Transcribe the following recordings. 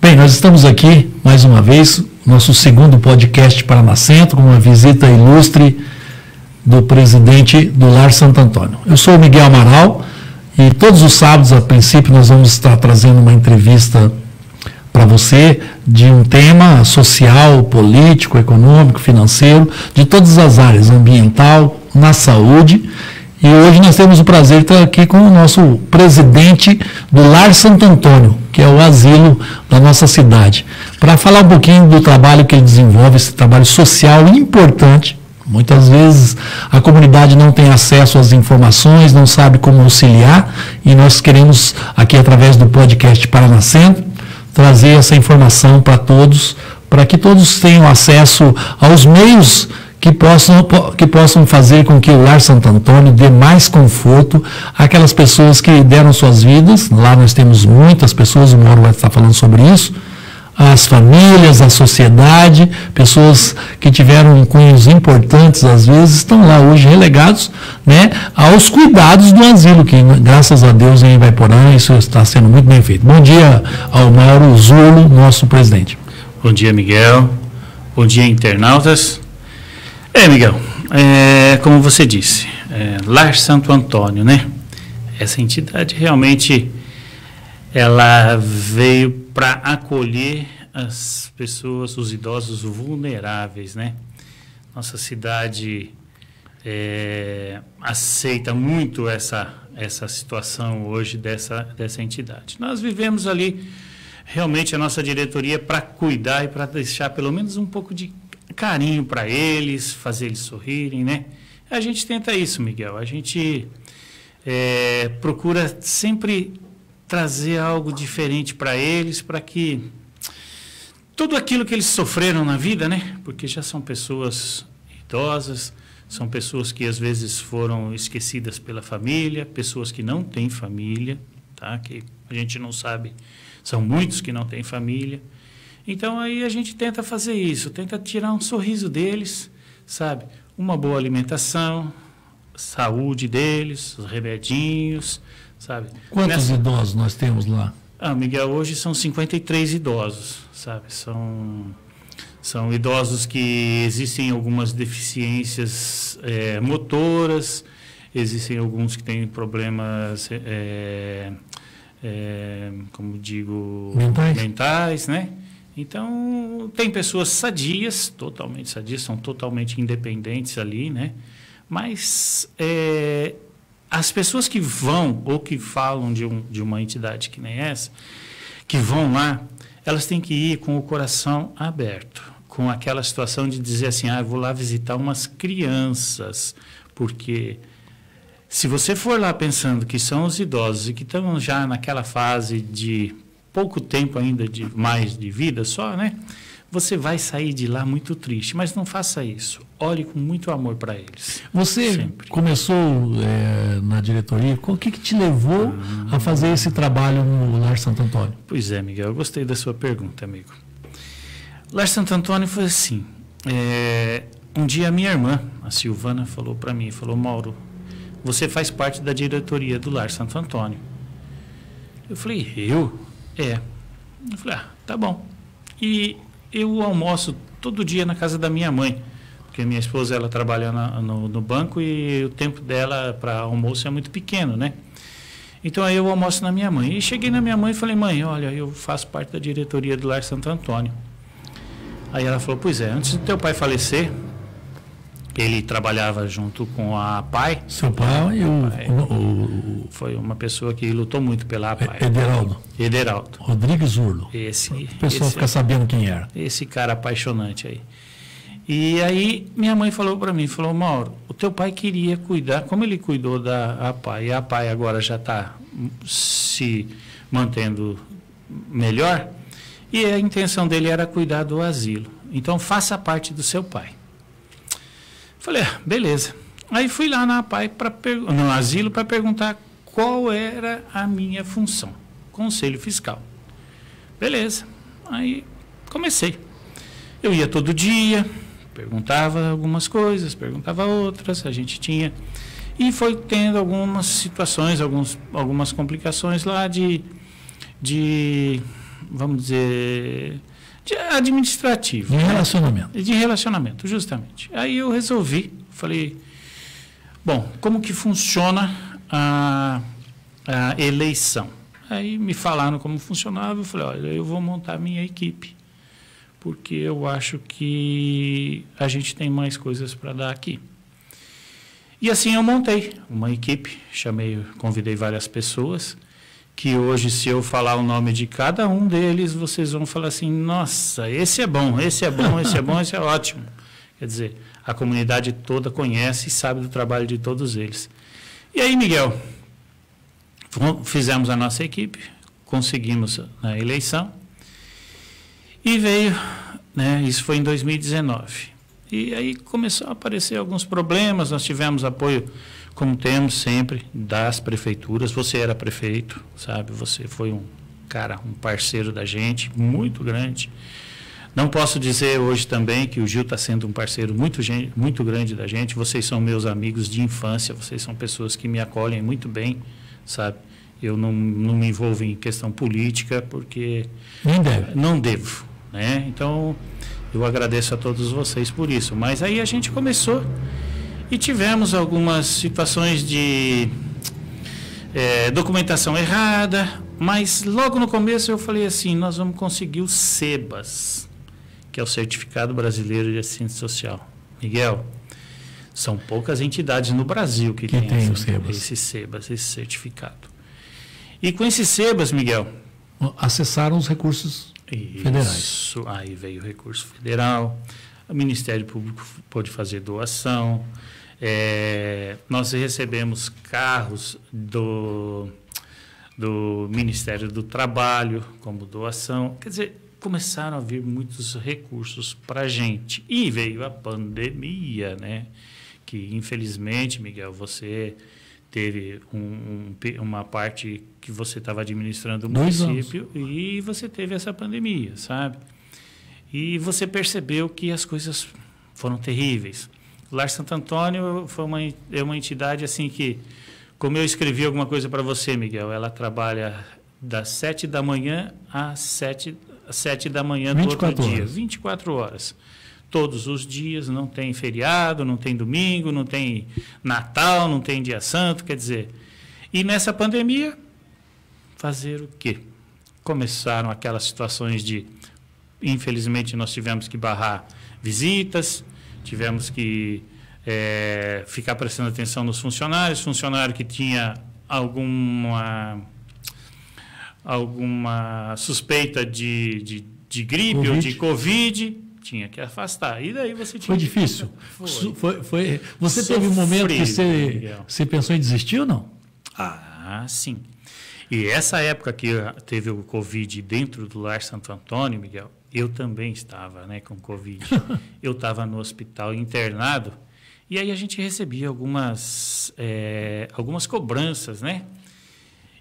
Bem, nós estamos aqui mais uma vez, nosso segundo podcast Paraná Centro, com uma visita ilustre do presidente do Lar Santo Antônio. Eu sou o Miguel Amaral e todos os sábados, a princípio, nós vamos estar trazendo uma entrevista para você de um tema social, político, econômico, financeiro, de todas as áreas, ambiental, na saúde. E hoje nós temos o prazer de estar aqui com o nosso presidente do Lar Santo Antônio, que é o asilo da nossa cidade. Para falar um pouquinho do trabalho que ele desenvolve, esse trabalho social importante. Muitas vezes a comunidade não tem acesso às informações, não sabe como auxiliar, e nós queremos, aqui através do podcast Paraná trazer essa informação para todos, para que todos tenham acesso aos meios que possam, que possam fazer com que o Lar Santo Antônio dê mais conforto àquelas pessoas que deram suas vidas. Lá nós temos muitas pessoas, o Mauro vai estar falando sobre isso. As famílias, a sociedade, pessoas que tiveram cunhos importantes às vezes estão lá hoje relegados né, aos cuidados do asilo, que graças a Deus em Ivaiporã isso está sendo muito bem feito. Bom dia ao Mauro Zulo, nosso presidente. Bom dia, Miguel. Bom dia, internautas. É, Miguel, é, como você disse, é, Lar Santo Antônio, né? Essa entidade realmente ela veio para acolher as pessoas, os idosos vulneráveis, né? Nossa cidade é, aceita muito essa, essa situação hoje dessa, dessa entidade. Nós vivemos ali realmente a nossa diretoria para cuidar e para deixar pelo menos um pouco de carinho para eles, fazer eles sorrirem, né? A gente tenta isso, Miguel. A gente é, procura sempre trazer algo diferente para eles, para que tudo aquilo que eles sofreram na vida, né? Porque já são pessoas idosas, são pessoas que às vezes foram esquecidas pela família, pessoas que não têm família, tá? Que a gente não sabe, são muitos que não têm família. Então aí a gente tenta fazer isso, tenta tirar um sorriso deles, sabe? Uma boa alimentação, saúde deles, os remedinhos, sabe? Quantos Nessa... idosos nós temos lá? Ah, Miguel, hoje são 53 idosos, sabe? São são idosos que existem algumas deficiências é, motoras, existem alguns que têm problemas, é, é, como digo, mentais. mentais, né? Então, tem pessoas sadias, totalmente sadias, são totalmente independentes ali, né? Mas é, as pessoas que vão ou que falam de, um, de uma entidade que nem essa, que vão lá, elas têm que ir com o coração aberto, com aquela situação de dizer assim: ah, vou lá visitar umas crianças, porque se você for lá pensando que são os idosos e que estão já naquela fase de pouco tempo ainda de mais de vida só, né? Você vai sair de lá muito triste, mas não faça isso. Olhe com muito amor para eles. Você sempre. começou é, na diretoria. O que, que te levou a fazer esse trabalho no Lar Santo Antônio? Pois é, Miguel. Eu gostei da sua pergunta, amigo. Lar Santo Antônio foi assim. É, um dia minha irmã, a Silvana, falou para mim, falou, Mauro, você faz parte da diretoria do Lar Santo Antônio. Eu falei, eu? É. Eu falei, ah, tá bom. E eu almoço todo dia na casa da minha mãe, porque minha esposa ela trabalha na, no, no, banco e o tempo dela para almoço é muito pequeno, né? Então aí eu almoço na minha mãe. E cheguei na minha mãe e falei, mãe, olha, eu faço parte da diretoria do Lar Santo Antônio. Aí ela falou, pois é, antes do teu pai falecer, ele trabalhava junto com a PAI. Seu pai e o, o, Foi uma pessoa que lutou muito pela PAI. Ederaldo. Ederaldo. Rodrigues Urlo. Esse. O pessoal esse, fica sabendo quem era. Esse cara apaixonante aí. E aí minha mãe falou para mim, falou, Mauro, o teu pai queria cuidar, como ele cuidou da pai e a pai agora já está se mantendo melhor, e a intenção dele era cuidar do asilo. Então faça parte do seu pai. Falei, ah, beleza. Aí fui lá na PAI pra, no asilo para perguntar qual era a minha função. Conselho fiscal. Beleza. Aí comecei. Eu ia todo dia, perguntava algumas coisas, perguntava outras, a gente tinha. E foi tendo algumas situações, alguns, algumas complicações lá de, de, vamos dizer, de administrativo. De relacionamento. De relacionamento, justamente. Aí eu resolvi, falei, bom, como que funciona a, a eleição? Aí me falaram como funcionava, eu falei, olha, eu vou montar minha equipe, porque eu acho que a gente tem mais coisas para dar aqui. E assim eu montei uma equipe, chamei, convidei várias pessoas, que hoje, se eu falar o nome de cada um deles, vocês vão falar assim: nossa, esse é bom, esse é bom, esse é bom, esse é ótimo. Quer dizer, a comunidade toda conhece e sabe do trabalho de todos eles. E aí, Miguel, fizemos a nossa equipe, conseguimos a eleição e veio, né, isso foi em 2019. E aí começou a aparecer alguns problemas, nós tivemos apoio como temos sempre das prefeituras. Você era prefeito, sabe? Você foi um cara, um parceiro da gente, muito grande. Não posso dizer hoje também que o Gil está sendo um parceiro muito, muito grande da gente. Vocês são meus amigos de infância, vocês são pessoas que me acolhem muito bem, sabe? Eu não, não me envolvo em questão política porque Nem devo. Não devo né? Então, eu agradeço a todos vocês por isso. Mas aí a gente começou e tivemos algumas situações de é, documentação errada, mas logo no começo eu falei assim: nós vamos conseguir o SEBAS, que é o Certificado Brasileiro de Assistência Social. Miguel, são poucas entidades no Brasil que, que tem, esse, Sebas. esse SEBAS, esse certificado. E com esse SEBAS, Miguel. Acessaram os recursos isso, federais. Isso, aí veio o recurso federal, o Ministério Público pôde fazer doação, é, nós recebemos carros do, do Ministério do Trabalho como doação. Quer dizer, começaram a vir muitos recursos para a gente. E veio a pandemia, né? Que, infelizmente, Miguel, você teve um, um, uma parte que você estava administrando o município e você teve essa pandemia, sabe? E você percebeu que as coisas foram terríveis. Lar Santo Antônio foi uma, é uma entidade assim que, como eu escrevi alguma coisa para você, Miguel, ela trabalha das 7 da manhã às 7, sete da manhã do outro horas. dia. 24 horas. Todos os dias, não tem feriado, não tem domingo, não tem Natal, não tem Dia Santo, quer dizer. E nessa pandemia, fazer o quê? Começaram aquelas situações de, infelizmente, nós tivemos que barrar visitas, tivemos que é, ficar prestando atenção nos funcionários, funcionário que tinha alguma alguma suspeita de, de, de gripe COVID. ou de covid tinha que afastar e daí você tinha foi difícil que... foi. Foi, foi. você teve um momento que você, você pensou em desistir ou não ah sim e essa época que teve o covid dentro do lar Santo Antônio Miguel eu também estava né, com Covid. Eu estava no hospital internado. E aí a gente recebia algumas, é, algumas cobranças, né?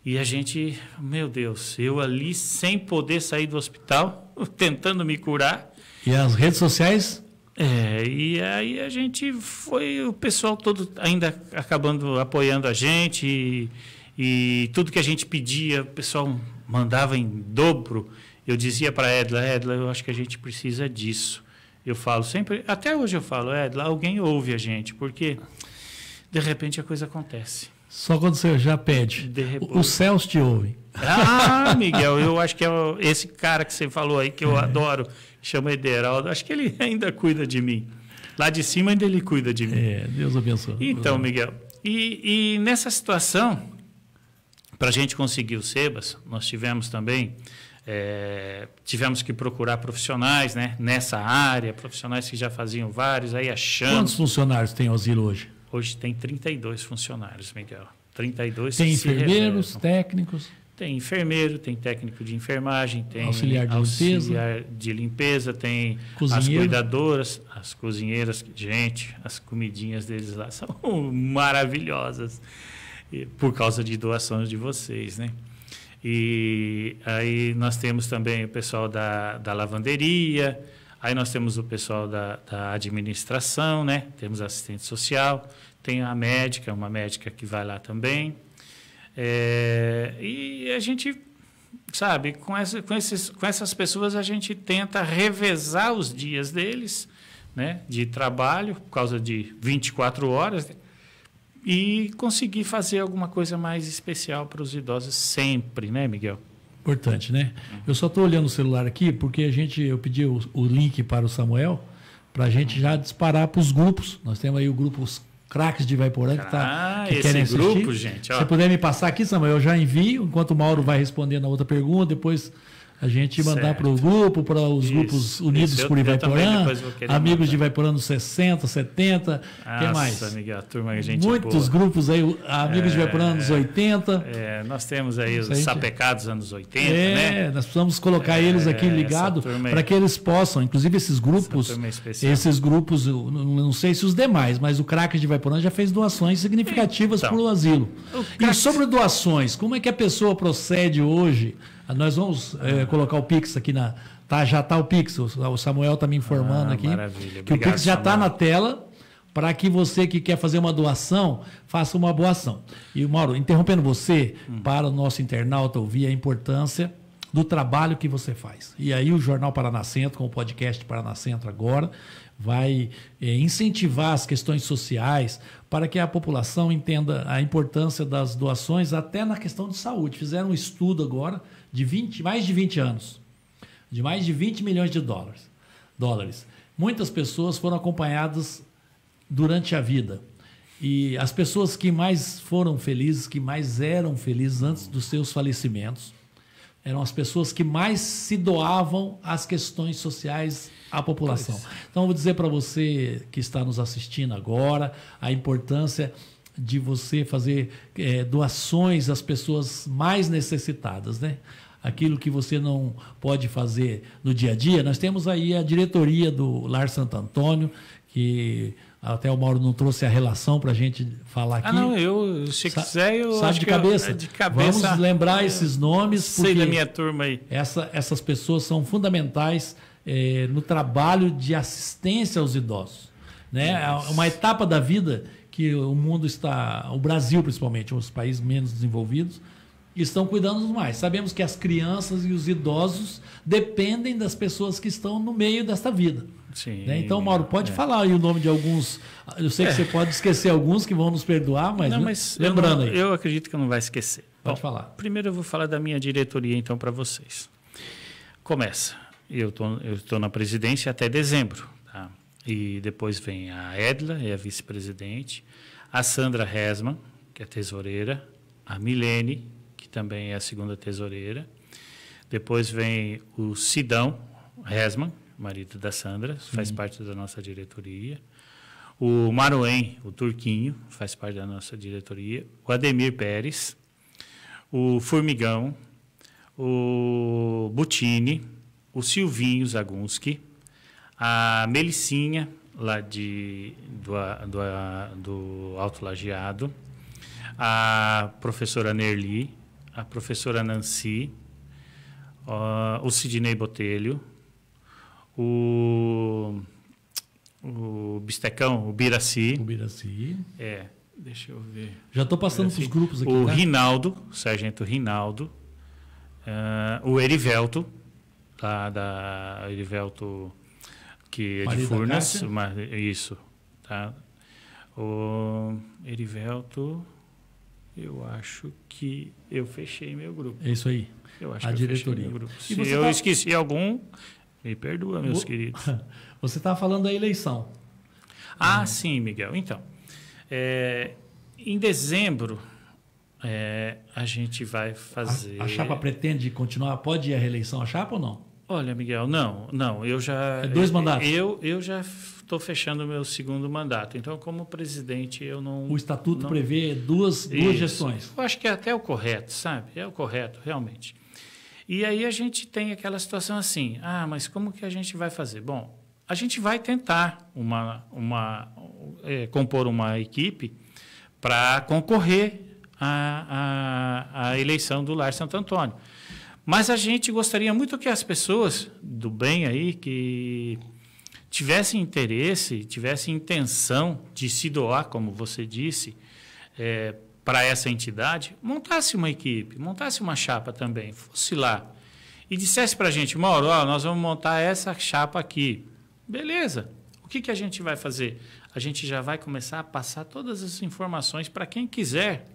E a gente, meu Deus, eu ali sem poder sair do hospital, tentando me curar. E as redes sociais? É, e aí a gente foi, o pessoal todo ainda acabando apoiando a gente. E, e tudo que a gente pedia, o pessoal mandava em dobro. Eu dizia para Edla, Edla, eu acho que a gente precisa disso. Eu falo sempre, até hoje eu falo, Edla, alguém ouve a gente, porque de repente a coisa acontece. Só quando você já pede. O, céu céus te ouve. Ah, Miguel, eu acho que é esse cara que você falou aí, que eu é. adoro, chama Ederaldo, acho que ele ainda cuida de mim. Lá de cima ainda ele cuida de mim. É, Deus abençoe. Então, é. Miguel, e, e nessa situação, para a gente conseguir o Sebas, nós tivemos também é, tivemos que procurar profissionais né, nessa área, profissionais que já faziam vários, aí chance. Quantos funcionários tem o Osilo hoje? Hoje tem 32 funcionários, Miguel. 32 Tem enfermeiros, técnicos? Tem enfermeiro, tem técnico de enfermagem, tem auxiliar de, auxiliar limpeza. de limpeza, tem Cozinheiro. as cuidadoras, as cozinheiras. Gente, as comidinhas deles lá são maravilhosas por causa de doações de vocês, né? E aí nós temos também o pessoal da, da lavanderia, aí nós temos o pessoal da, da administração, né? Temos assistente social, tem a médica, uma médica que vai lá também. É, e a gente, sabe, com, essa, com, esses, com essas pessoas a gente tenta revezar os dias deles né, de trabalho, por causa de 24 horas e conseguir fazer alguma coisa mais especial para os idosos sempre, né, Miguel? Importante, né? Eu só estou olhando o celular aqui porque a gente, eu pedi o, o link para o Samuel para a gente já disparar para os grupos. Nós temos aí o grupo os craques de Vaiporã que, tá, ah, que querem assistir. grupo, gente. Ó. Se puder me passar aqui, Samuel, eu já envio, enquanto o Mauro vai respondendo a outra pergunta, depois a gente mandar para o grupo, para os isso, grupos unidos por Ivaiporã, amigos mandar. de Ivaiporã nos 60, 70, o que mais? Amiga, turma, é gente Muitos boa. grupos aí, amigos é, de Ivaiporã nos 80. É, nós temos aí os gente... sapecados anos 80, é, né? nós precisamos colocar é, eles aqui ligados para que eles possam, inclusive esses grupos, é esses grupos, não sei se os demais, mas o craque de Ivaiporã já fez doações significativas então, para o asilo. E sobre doações, como é que a pessoa procede hoje? Nós vamos é, colocar o Pix aqui na. Tá, já está o Pix, o Samuel está me informando ah, aqui. Maravilha. Que Obrigado, o Pix já está na tela para que você que quer fazer uma doação, faça uma boa ação. E, Mauro, interrompendo você, hum. para o nosso internauta ouvir a importância do trabalho que você faz. E aí o Jornal Paraná Centro, com o podcast Paraná Centro agora, vai é, incentivar as questões sociais para que a população entenda a importância das doações até na questão de saúde. Fizeram um estudo agora de 20, mais de 20 anos, de mais de 20 milhões de dólares. dólares. Muitas pessoas foram acompanhadas durante a vida. E as pessoas que mais foram felizes, que mais eram felizes antes dos seus falecimentos, eram as pessoas que mais se doavam às questões sociais à população. Então, eu vou dizer para você que está nos assistindo agora a importância de você fazer é, doações às pessoas mais necessitadas, né? aquilo que você não pode fazer no dia a dia. Nós temos aí a diretoria do Lar Santo Antônio, que até o Mauro não trouxe a relação para a gente falar ah, aqui. Ah, não, eu, se Sa quiser, eu. Sabe de cabeça. Eu, de cabeça. Vamos lembrar esses nomes. Sei da minha turma aí. Essa, essas pessoas são fundamentais eh, no trabalho de assistência aos idosos. Né? É uma etapa da vida que o mundo está, o Brasil principalmente, os países menos desenvolvidos, estão cuidando dos mais. Sabemos que as crianças e os idosos dependem das pessoas que estão no meio desta vida. Sim, né? Então, Mauro, pode é. falar aí o nome de alguns. Eu sei que é. você pode esquecer alguns que vão nos perdoar, mas, não, né, mas lembrando eu não, aí. Eu acredito que não vai esquecer. Pode Bom, falar. Primeiro eu vou falar da minha diretoria, então, para vocês. Começa. Eu estou na presidência até dezembro. Tá? E depois vem a Edla, é a vice-presidente, a Sandra Resman, que é tesoureira, a Milene, também é a segunda tesoureira. Depois vem o Sidão Resman, marido da Sandra, Sim. faz uhum. parte da nossa diretoria. O Maruém, o Turquinho, faz parte da nossa diretoria. O Ademir Pérez, o Formigão, o Butini, o Silvinho Zagunski, a Melicinha, lá de, do, do, do Alto Lagiado a professora Nerli, a professora Nancy, uh, o Sidney Botelho, o, o Bistecão, o Biraci. O Biraci. É, deixa eu ver. Já estou passando os grupos aqui. O tá? Rinaldo, o sargento Rinaldo, uh, o Erivelto, lá tá? da, Erivelto, que é de Furnas, uma, isso, tá? O Erivelto... Eu acho que eu fechei meu grupo. É isso aí. Eu acho a que diretoria. eu fechei meu grupo. Se eu tá... esqueci algum, me perdoa, meus o... queridos. Você estava tá falando da eleição. Ah, hum. sim, Miguel. Então, é, em dezembro é, a gente vai fazer. A, a chapa pretende continuar? Pode ir à reeleição a chapa ou não? Olha, Miguel, não, não, eu já é dois mandatos. Eu eu já estou fechando o meu segundo mandato. Então, como presidente, eu não O estatuto não... prevê duas duas gestões. Eu acho que é até o correto, sabe? É o correto, realmente. E aí a gente tem aquela situação assim: "Ah, mas como que a gente vai fazer?" Bom, a gente vai tentar uma uma é, compor uma equipe para concorrer à, à, à eleição do Lar Santo Antônio. Mas a gente gostaria muito que as pessoas do bem aí, que tivessem interesse, tivessem intenção de se doar, como você disse, é, para essa entidade, montasse uma equipe, montasse uma chapa também, fosse lá e dissesse para a gente, Mauro, ó, nós vamos montar essa chapa aqui. Beleza. O que, que a gente vai fazer? A gente já vai começar a passar todas as informações para quem quiser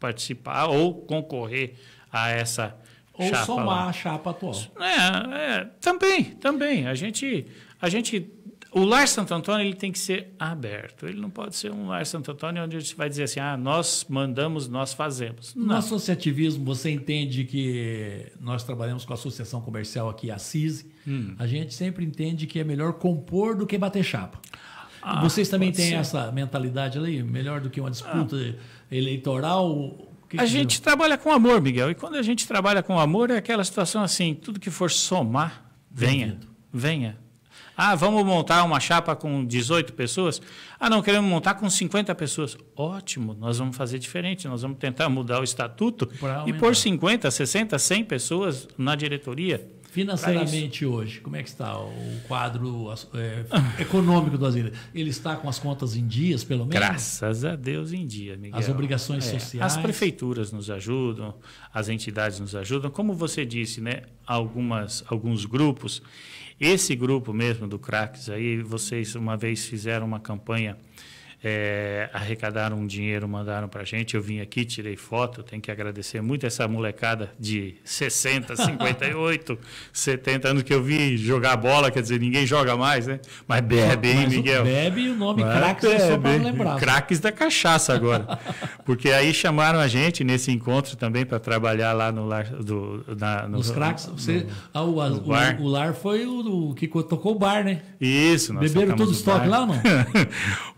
participar ou concorrer a essa ou chapa somar lá. a chapa atual. É, é, também, também. A gente, a gente, o Lar Santo Antônio ele tem que ser aberto. Ele não pode ser um Lar Santo Antônio onde a gente vai dizer assim, ah, nós mandamos, nós fazemos. Não. No associativismo, você entende que nós trabalhamos com a associação comercial aqui, a CISI. Hum. A gente sempre entende que é melhor compor do que bater chapa. Ah, Vocês também têm ser. essa mentalidade ali? Melhor do que uma ah. disputa ah. eleitoral, que a que gente trabalha com amor, Miguel. E quando a gente trabalha com amor, é aquela situação assim: tudo que for somar, venha. Venha. Ah, vamos montar uma chapa com 18 pessoas? Ah, não, queremos montar com 50 pessoas. Ótimo, nós vamos fazer diferente. Nós vamos tentar mudar o estatuto e pôr 50, 60, 100 pessoas na diretoria. Financeiramente hoje, como é que está o quadro é, econômico do Asílio? Ele está com as contas em dias, pelo menos? Graças a Deus em dia, Miguel. As obrigações é, sociais. As prefeituras nos ajudam, as entidades nos ajudam. Como você disse, né, algumas, alguns grupos, esse grupo mesmo do CRACS aí, vocês uma vez fizeram uma campanha é, arrecadaram um dinheiro, mandaram para a gente. Eu vim aqui, tirei foto. Tenho que agradecer muito essa molecada de 60, 58, 70 anos que eu vi jogar bola. Quer dizer, ninguém joga mais, né? Mas bebe, hein, Mas Miguel? Bebe e o nome Mas Craques bebe. é só para lembrar. Craques da cachaça agora. Porque aí chamaram a gente nesse encontro também para trabalhar lá no lar. Do, na, no, Os craques. Você, ah, no, o, bar. o, lar foi o, o, que tocou o bar, né? Isso. Beberam todos os estoque lá ou não?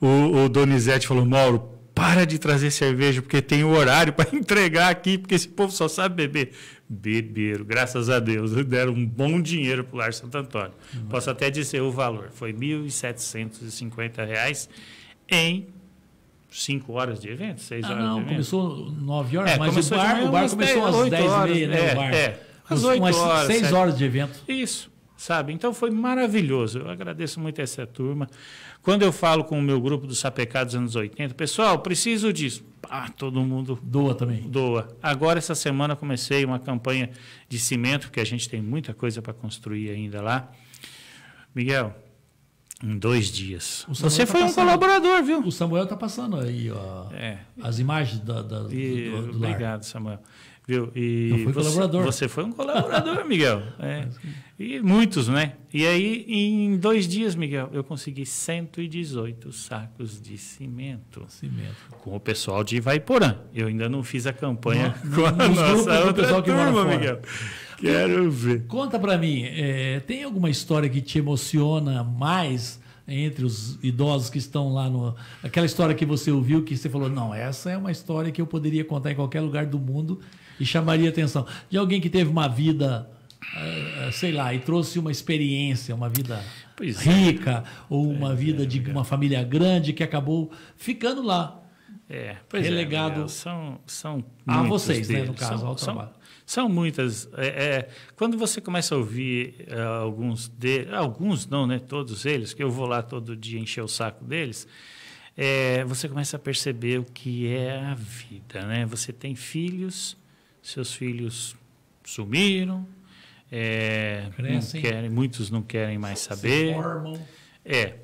o Donizete falou: Mauro, para de trazer cerveja, porque tem o horário para entregar aqui, porque esse povo só sabe beber. Beberam, graças a Deus, deram um bom dinheiro para o Lar Santo Antônio. Uhum. Posso até dizer o valor: foi R$ 1.750 em 5 horas de evento, 6 ah, horas não, de evento. começou 9 horas, é, mas começou o bar, o bar começou às 10 e meia, né? É, o bar. É, às oito horas. 6 horas de evento. Isso sabe? Então foi maravilhoso. Eu agradeço muito essa turma. Quando eu falo com o meu grupo do Sapecá dos anos 80, pessoal, preciso disso. Ah, todo mundo doa também. Doa. Agora essa semana comecei uma campanha de cimento, porque a gente tem muita coisa para construir ainda lá. Miguel, em dois dias. Você tá foi passando. um colaborador, viu? O Samuel está passando aí ó, é. as imagens da, da, e, do, do Obrigado, lar. Samuel. Viu? E Eu fui você, colaborador. Você foi um colaborador, Miguel. Né? É. E muitos, né? E aí, em dois dias, Miguel, eu consegui 118 sacos de cimento. Cimento. Com o pessoal de Ivaiporã. Eu ainda não fiz a campanha no, com a nossa outra pessoal que turma, mora Miguel. Quero ver. Conta para mim, é, tem alguma história que te emociona mais entre os idosos que estão lá no... Aquela história que você ouviu que você falou, não, essa é uma história que eu poderia contar em qualquer lugar do mundo e chamaria atenção. De alguém que teve uma vida, eh, eh, sei lá, e trouxe uma experiência, uma vida pois é. rica, é. ou uma é, vida é, de uma família grande que acabou ficando lá. É, pois é, relegado são, são a vocês, deles. né, no caso, são, ao trabalho. São, são muitas. É, quando você começa a ouvir eh, alguns de, alguns não, né, todos eles, que eu vou lá todo dia encher o saco deles, é, você começa a perceber o que é a vida, né? Você tem filhos, seus filhos sumiram, é, não querem, muitos não querem mais saber. Se É.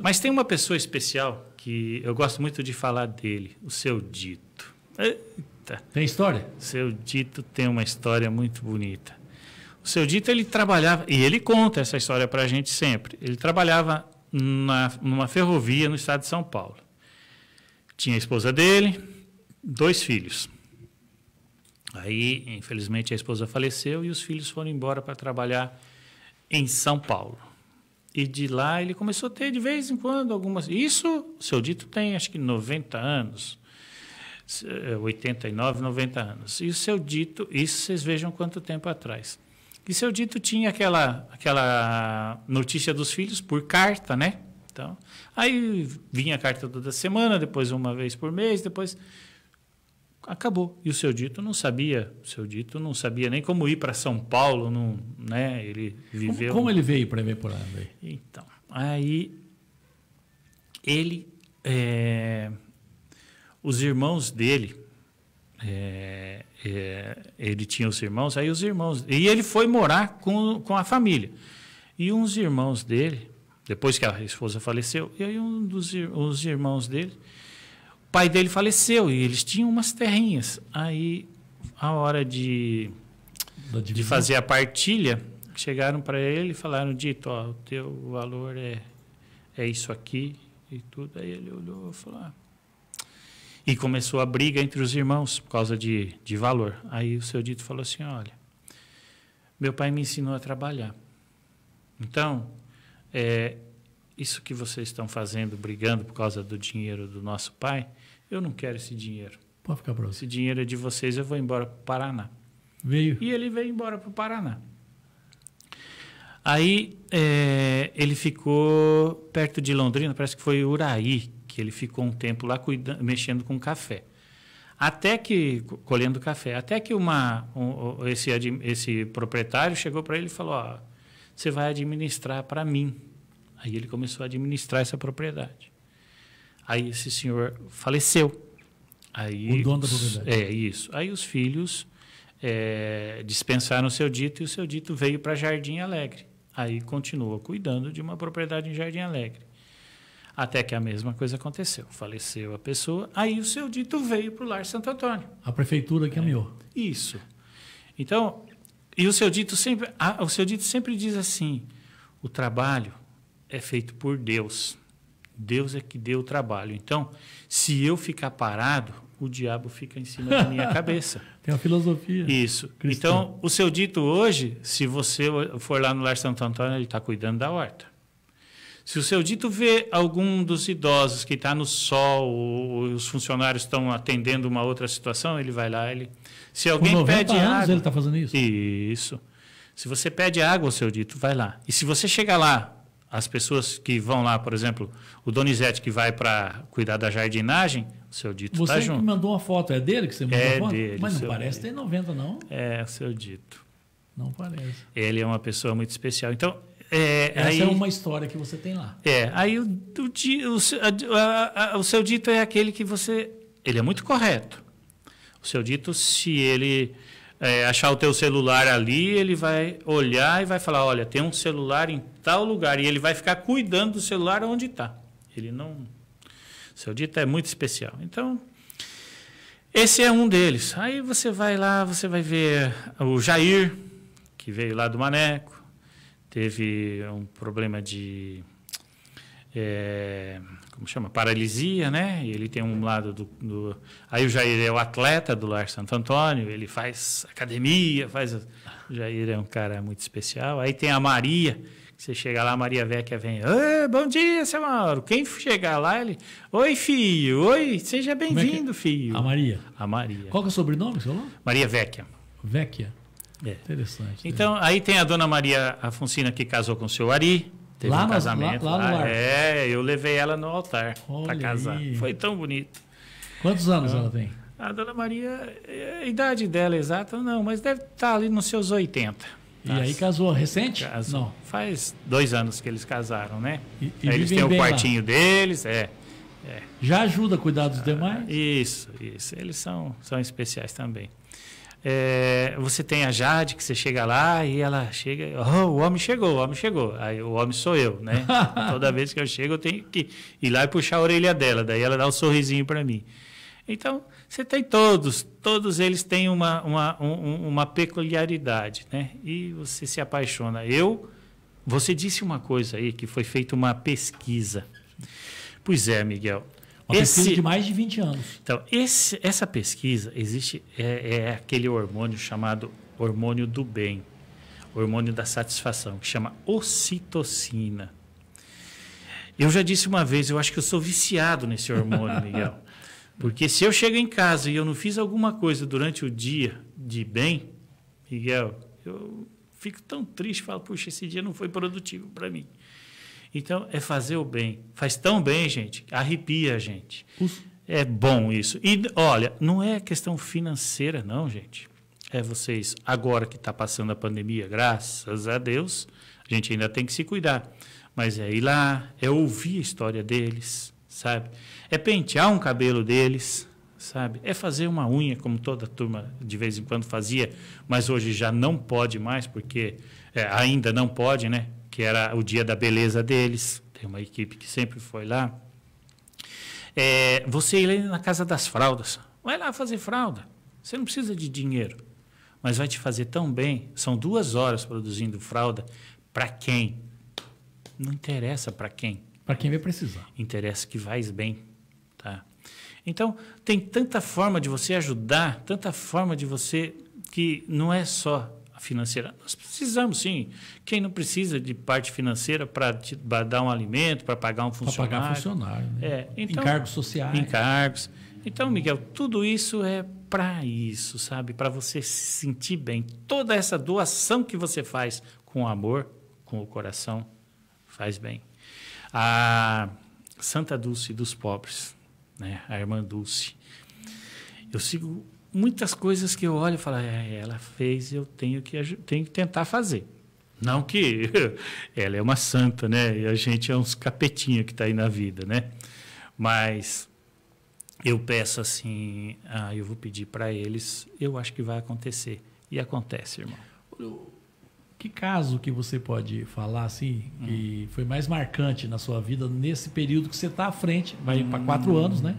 Mas tem uma pessoa especial que eu gosto muito de falar dele, o seu Dito. Eita. Tem história? Seu Dito tem uma história muito bonita. O seu Dito ele trabalhava e ele conta essa história para a gente sempre. Ele trabalhava na, numa ferrovia no estado de São Paulo. Tinha a esposa dele, dois filhos. Aí, infelizmente, a esposa faleceu e os filhos foram embora para trabalhar em São Paulo. E de lá ele começou a ter de vez em quando algumas. Isso, seu dito tem acho que 90 anos, 89, eh, 90 anos. E o seu dito, isso vocês vejam quanto tempo atrás. E seu dito tinha aquela, aquela notícia dos filhos por carta, né? Então, aí vinha a carta toda semana, depois uma vez por mês, depois acabou. E o seu dito não sabia, o seu dito não sabia nem como ir para São Paulo, não, né? Ele viveu. Como, como ele veio para por lá, Então, aí ele, é, os irmãos dele, é, é, ele tinha os irmãos, aí os irmãos e ele foi morar com, com a família e uns irmãos dele, depois que a esposa faleceu, e aí um dos os irmãos dele pai dele faleceu e eles tinham umas terrinhas. Aí, a hora de, de fazer a partilha, chegaram para ele e falaram: Dito, ó, o teu valor é, é isso aqui e tudo. Aí ele olhou e falou: ah. E começou a briga entre os irmãos por causa de, de valor. Aí o seu Dito falou assim: Olha, meu pai me ensinou a trabalhar. Então, é, isso que vocês estão fazendo, brigando por causa do dinheiro do nosso pai, eu não quero esse dinheiro. Pode ficar pronto. Esse dinheiro é de vocês, eu vou embora para o Paraná. Veio. E ele veio embora para o Paraná. Aí é, ele ficou perto de Londrina, parece que foi Uraí, que ele ficou um tempo lá mexendo com café. Até que, colhendo café, até que uma, um, esse, esse proprietário chegou para ele e falou: Ó, você vai administrar para mim. Aí ele começou a administrar essa propriedade. Aí esse senhor faleceu. Aí, o dono da propriedade. É, isso. Aí os filhos é, dispensaram o seu dito e o seu dito veio para Jardim Alegre. Aí continua cuidando de uma propriedade em Jardim Alegre. Até que a mesma coisa aconteceu. Faleceu a pessoa, aí o seu dito veio para o Lar Santo Antônio. A prefeitura que É, isso. Então, e o seu dito sempre, a, o seu dito sempre diz assim: o trabalho é feito por Deus. Deus é que deu o trabalho. Então, se eu ficar parado, o diabo fica em cima da minha cabeça. Tem uma filosofia. Isso. Cristã. Então, o seu dito hoje, se você for lá no Lar Santo Antônio, ele está cuidando da horta. Se o seu dito vê algum dos idosos que está no sol, ou os funcionários estão atendendo uma outra situação, ele vai lá, ele. Se alguém Com 90 pede anos água, ele está fazendo isso. Isso. Se você pede água, o seu dito vai lá. E se você chegar lá as pessoas que vão lá, por exemplo, o Donizete que vai para cuidar da jardinagem, o seu dito está junto. Você me mandou uma foto, é dele que você mandou é a foto? Dele, Mas não parece dito. tem 90, não. É, o seu dito. Não parece. Ele é uma pessoa muito especial. Então, é, Essa aí, é uma história que você tem lá. É, aí o, o, o seu dito é aquele que você... Ele é muito correto. O seu dito, se ele é, achar o teu celular ali, ele vai olhar e vai falar, olha, tem um celular em tal lugar. E ele vai ficar cuidando do celular onde está. Ele não... Seu dito é muito especial. Então, esse é um deles. Aí você vai lá, você vai ver o Jair, que veio lá do Maneco, teve um problema de é, como chama? Paralisia, né? E ele tem um lado do, do, Aí o Jair é o atleta do Lar Santo Antônio, ele faz academia, faz. O Jair é um cara muito especial. Aí tem a Maria, que você chega lá, a Maria Vecchia vem. bom dia, seu Mauro. Quem chegar lá, ele. Oi, filho. Oi, seja é é? bem-vindo, é filho. A Maria. A Maria. Qual é o sobrenome, seu nome? Maria Vecchia. Vecchia, É. Interessante. Então, aí tem a dona Maria Afoncina que casou com o seu Ari. Teve lá um casamento. Lá, lá no ah, é, eu levei ela no altar para casar. Foi tão bonito. Quantos anos então, ela tem? A dona Maria, é, a idade dela é exata não, mas deve estar tá ali nos seus 80. E Nossa. aí casou recente? Casou. Não. Faz dois anos que eles casaram, né? E, e eles têm o quartinho lá. deles, é, é, Já ajuda a cuidar dos ah, demais? Isso, isso. Eles são, são especiais também. É, você tem a Jade, que você chega lá e ela chega, oh, o homem chegou, o homem chegou. Aí o homem sou eu, né? Toda vez que eu chego, eu tenho que ir lá e puxar a orelha dela, daí ela dá um sorrisinho para mim. Então, você tem todos, todos eles têm uma, uma, um, uma peculiaridade, né? E você se apaixona. Eu, você disse uma coisa aí, que foi feita uma pesquisa. Pois é, Miguel, uma esse, pesquisa de mais de 20 anos. Então, esse, essa pesquisa existe, é, é aquele hormônio chamado hormônio do bem, hormônio da satisfação, que chama ocitocina. Eu já disse uma vez, eu acho que eu sou viciado nesse hormônio, Miguel. Porque se eu chego em casa e eu não fiz alguma coisa durante o dia de bem, Miguel, eu fico tão triste, falo, puxa, esse dia não foi produtivo para mim. Então, é fazer o bem. Faz tão bem, gente, arrepia a gente. Uf. É bom isso. E olha, não é questão financeira, não, gente. É vocês, agora que está passando a pandemia, graças a Deus, a gente ainda tem que se cuidar. Mas é ir lá, é ouvir a história deles, sabe? É pentear um cabelo deles, sabe? É fazer uma unha, como toda turma de vez em quando fazia, mas hoje já não pode mais, porque é, ainda não pode, né? que era o dia da beleza deles. Tem uma equipe que sempre foi lá. É, você ir na casa das fraldas. Vai lá fazer fralda. Você não precisa de dinheiro, mas vai te fazer tão bem. São duas horas produzindo fralda. Para quem? Não interessa para quem. Para quem vai precisar. Interessa que vais bem, tá? Então tem tanta forma de você ajudar, tanta forma de você que não é só financeira. Nós precisamos, sim. Quem não precisa de parte financeira para dar um alimento, para pagar um funcionário. Para pagar funcionário. Né? É, então, encargos sociais. Encargos. Então, Miguel, tudo isso é para isso, sabe? Para você se sentir bem. Toda essa doação que você faz com amor, com o coração, faz bem. A Santa Dulce dos Pobres, né? a irmã Dulce. Eu sigo muitas coisas que eu olho e falo, é, ela fez, eu tenho que, tenho que tentar fazer. Não que ela é uma santa, né? E a gente é uns capetinha que está aí na vida, né? Mas eu peço assim, ah, eu vou pedir para eles, eu acho que vai acontecer. E acontece, irmão. Que caso que você pode falar assim, hum. que foi mais marcante na sua vida nesse período que você está à frente? Vai hum. para quatro anos, né?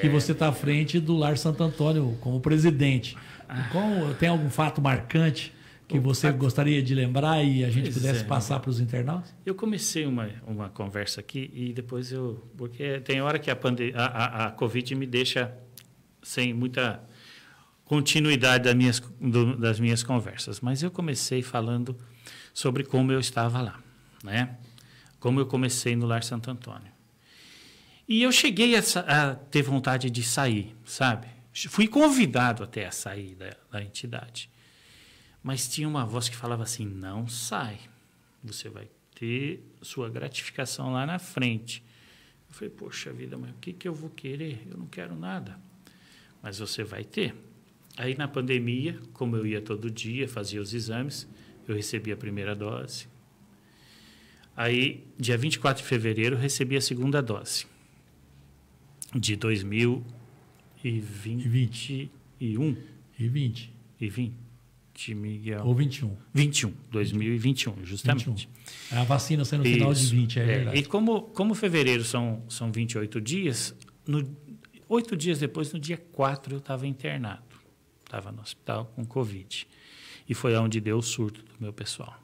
que é. você está à frente do Lar Santo Antônio como presidente. Ah. Qual, tem algum fato marcante que você gostaria de lembrar e a gente pois pudesse é. passar para os internautas? Eu comecei uma, uma conversa aqui e depois eu. Porque tem hora que a, pande a, a, a Covid me deixa sem muita continuidade das minhas, do, das minhas conversas. Mas eu comecei falando sobre como eu estava lá, né? Como eu comecei no Lar Santo Antônio. E eu cheguei a, a ter vontade de sair, sabe? Fui convidado até a sair da, da entidade. Mas tinha uma voz que falava assim: não sai, você vai ter sua gratificação lá na frente. Eu falei: poxa vida, mas o que, que eu vou querer? Eu não quero nada. Mas você vai ter. Aí na pandemia, como eu ia todo dia, fazia os exames, eu recebi a primeira dose. Aí, dia 24 de fevereiro, eu recebi a segunda dose de 2021. E 20. E 20. E 20, Miguel. Ou 21. 21, 2021, justamente. 21. É a vacina sendo no final de 20, é, é verdade. E como, como fevereiro são, são 28 dias, no, oito dias depois, no dia 4, eu estava internado. Estava no hospital com Covid. E foi onde deu o surto do meu pessoal.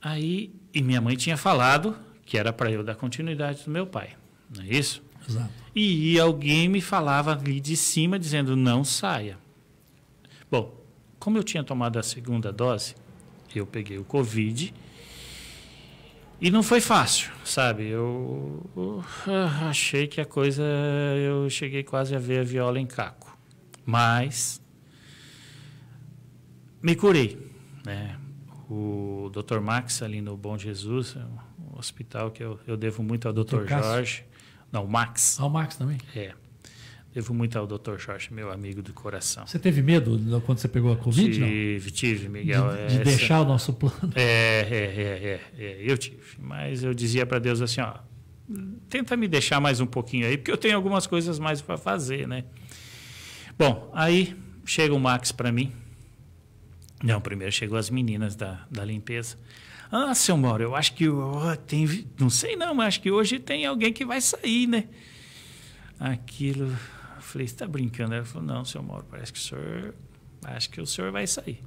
Aí, e minha mãe tinha falado que era para eu dar continuidade do meu pai, não é isso? Exato. E, alguém me falava ali de cima dizendo não saia. Bom, como eu tinha tomado a segunda dose, eu peguei o Covid e não foi fácil, sabe? Eu, eu, uh, eu ah, achei que a coisa. Eu cheguei quase a ver a viola em caco. Mas. Me curei, né? O Dr. Max, ali no Bom Jesus, é um hospital que eu, eu devo muito ao Dr. Dr. Jorge. Não, o Max. Ah, o Max também? É. Devo muito ao Dr. Jorge, meu amigo do coração. Você teve medo quando você pegou a Covid? Tive, não? tive, Miguel. De, é, de Essa... deixar o nosso plano. É, é, é, é, é, eu tive. Mas eu dizia para Deus assim, ó, tenta me deixar mais um pouquinho aí, porque eu tenho algumas coisas mais para fazer, né? Bom, aí chega o Max para mim. Não, primeiro chegou as meninas da, da limpeza. Ah, seu Mauro, eu acho que oh, tem. Não sei não, mas acho que hoje tem alguém que vai sair, né? Aquilo. Eu falei, você está brincando? Ela falou, não, seu Mauro, parece que o senhor. Acho que o senhor vai sair.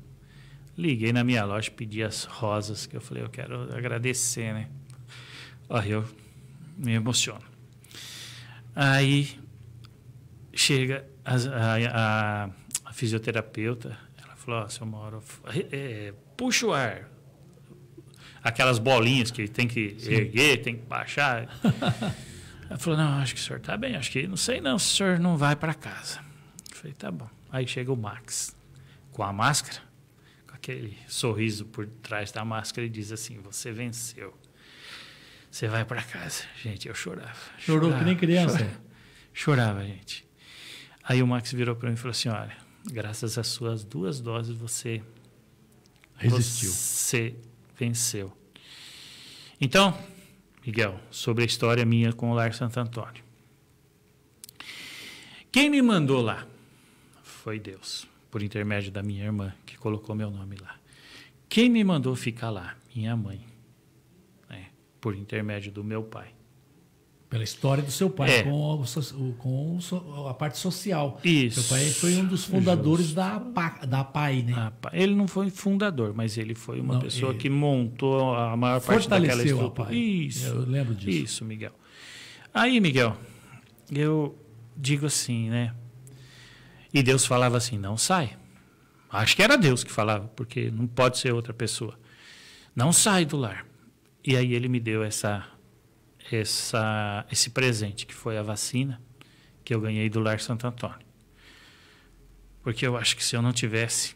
Liguei na minha loja, pedi as rosas, que eu falei, eu quero agradecer, né? Olha, eu me emociono. Aí chega a, a, a, a fisioterapeuta, ela falou, oh, seu Mauro, é, é, puxa o ar, aquelas bolinhas que tem que Sim. erguer, tem que baixar. Ela falou, não, acho que o senhor está bem, acho que não sei não, se o senhor não vai para casa. Eu falei, tá bom. Aí chega o Max com a máscara, com aquele sorriso por trás da máscara e diz assim, você venceu. Você vai para casa. Gente, eu chorava. Chorou chorava, que nem criança. Chorava, chorava gente. Aí o Max virou para mim e falou assim, olha, graças às suas duas doses você... Resistiu. Você venceu. Então, Miguel, sobre a história minha com o Lar Santo Antônio. Quem me mandou lá? Foi Deus, por intermédio da minha irmã, que colocou meu nome lá. Quem me mandou ficar lá? Minha mãe, né? por intermédio do meu pai. Pela história do seu pai, é. com, a, com a parte social. Isso. Seu pai foi um dos fundadores da, da PAI, né? Ah, ele não foi fundador, mas ele foi uma não, pessoa ele... É. que montou a maior parte daquela estrutura. A pai. Isso. Eu lembro disso. Isso, Miguel. Aí, Miguel, eu digo assim, né? E Deus falava assim: não sai. Acho que era Deus que falava, porque não pode ser outra pessoa. Não sai do lar. E aí ele me deu essa essa, esse presente, que foi a vacina que eu ganhei do Lar Santo Antônio. Porque eu acho que se eu não tivesse.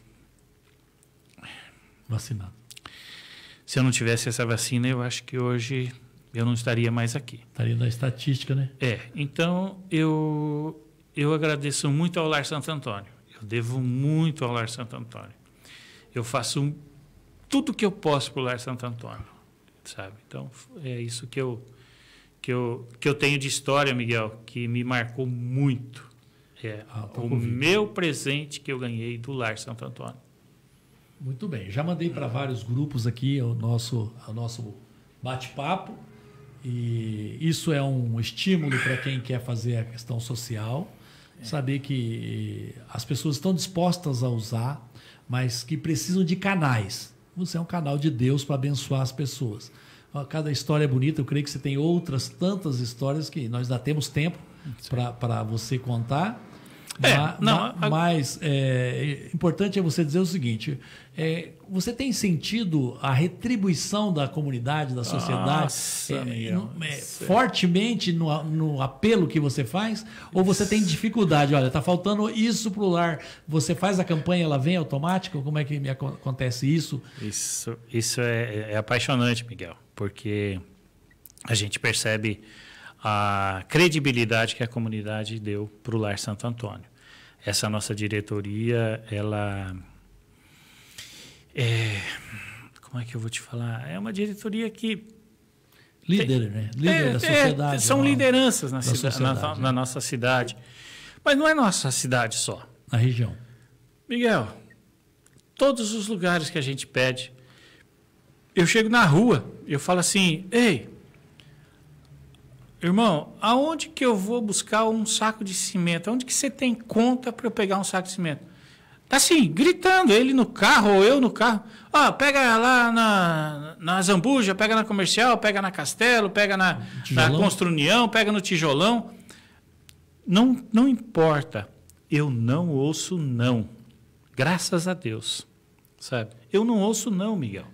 Vacinado. Se eu não tivesse essa vacina, eu acho que hoje eu não estaria mais aqui. Estaria na estatística, né? É. Então, eu, eu agradeço muito ao Lar Santo Antônio. Eu devo muito ao Lar Santo Antônio. Eu faço um, tudo que eu posso para o Lar Santo Antônio, sabe? Então, é isso que eu que eu, que eu tenho de história, Miguel, que me marcou muito. É ah, tá o convido. meu presente que eu ganhei do Lar Santo Antônio. Muito bem. Já mandei para vários grupos aqui o nosso, o nosso bate-papo. E isso é um estímulo para quem quer fazer a questão social. É. Saber que as pessoas estão dispostas a usar, mas que precisam de canais. Você é um canal de Deus para abençoar as pessoas. Cada história é bonita. Eu creio que você tem outras tantas histórias que nós ainda temos tempo para você contar. É, mas, não, a... mas é, importante é você dizer o seguinte: é, você tem sentido a retribuição da comunidade, da sociedade, Nossa, é, é no, fortemente no, no, apelo que você faz? Ou você tem dificuldade? Olha, está faltando isso para o lar. Você faz a campanha, ela vem automática? Como é que me acontece isso? Isso, isso é, é, é apaixonante, Miguel porque a gente percebe a credibilidade que a comunidade deu para o Lar Santo Antônio. Essa nossa diretoria, ela. É, como é que eu vou te falar? É uma diretoria que Líder, tem, né? Líder é, da é, sociedade. É, são né? lideranças na, cida, na, né? na, nossa cidade. Mas não é nossa cidade só. Na região. Miguel, todos os lugares que a gente pede, eu chego na rua, eu falo assim, ei, irmão, aonde que eu vou buscar um saco de cimento? Aonde que você tem conta para eu pegar um saco de cimento? Tá assim, gritando, ele no carro ou eu no carro. Ó, oh, pega lá na, na Zambuja, pega na Comercial, pega na Castelo, pega na, na Construnião, pega no Tijolão. Não, não importa, eu não ouço não. Graças a Deus, sabe? Eu não ouço não, Miguel.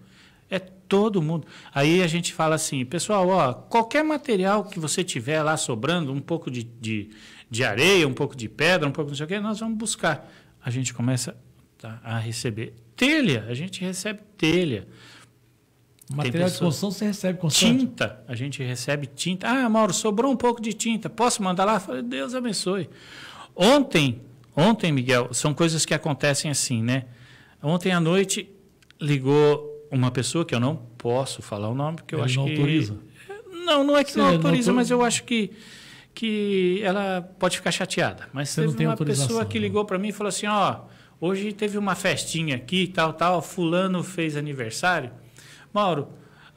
Todo mundo. Aí a gente fala assim, pessoal, ó, qualquer material que você tiver lá sobrando, um pouco de, de, de areia, um pouco de pedra, um pouco não sei o quê, nós vamos buscar. A gente começa tá, a receber telha, a gente recebe telha. Material de construção você recebe constante? Tinta, a gente recebe tinta. Ah, Mauro, sobrou um pouco de tinta, posso mandar lá? falei, Deus abençoe. Ontem, ontem, Miguel, são coisas que acontecem assim, né? Ontem à noite ligou uma pessoa que eu não posso falar o nome, porque eu Ele acho não que. Autoriza. Não, não é que Sim, não autoriza, não... mas eu acho que, que ela pode ficar chateada. Mas Você teve uma pessoa que né? ligou para mim e falou assim: ó, hoje teve uma festinha aqui, tal, tal, fulano fez aniversário. Mauro,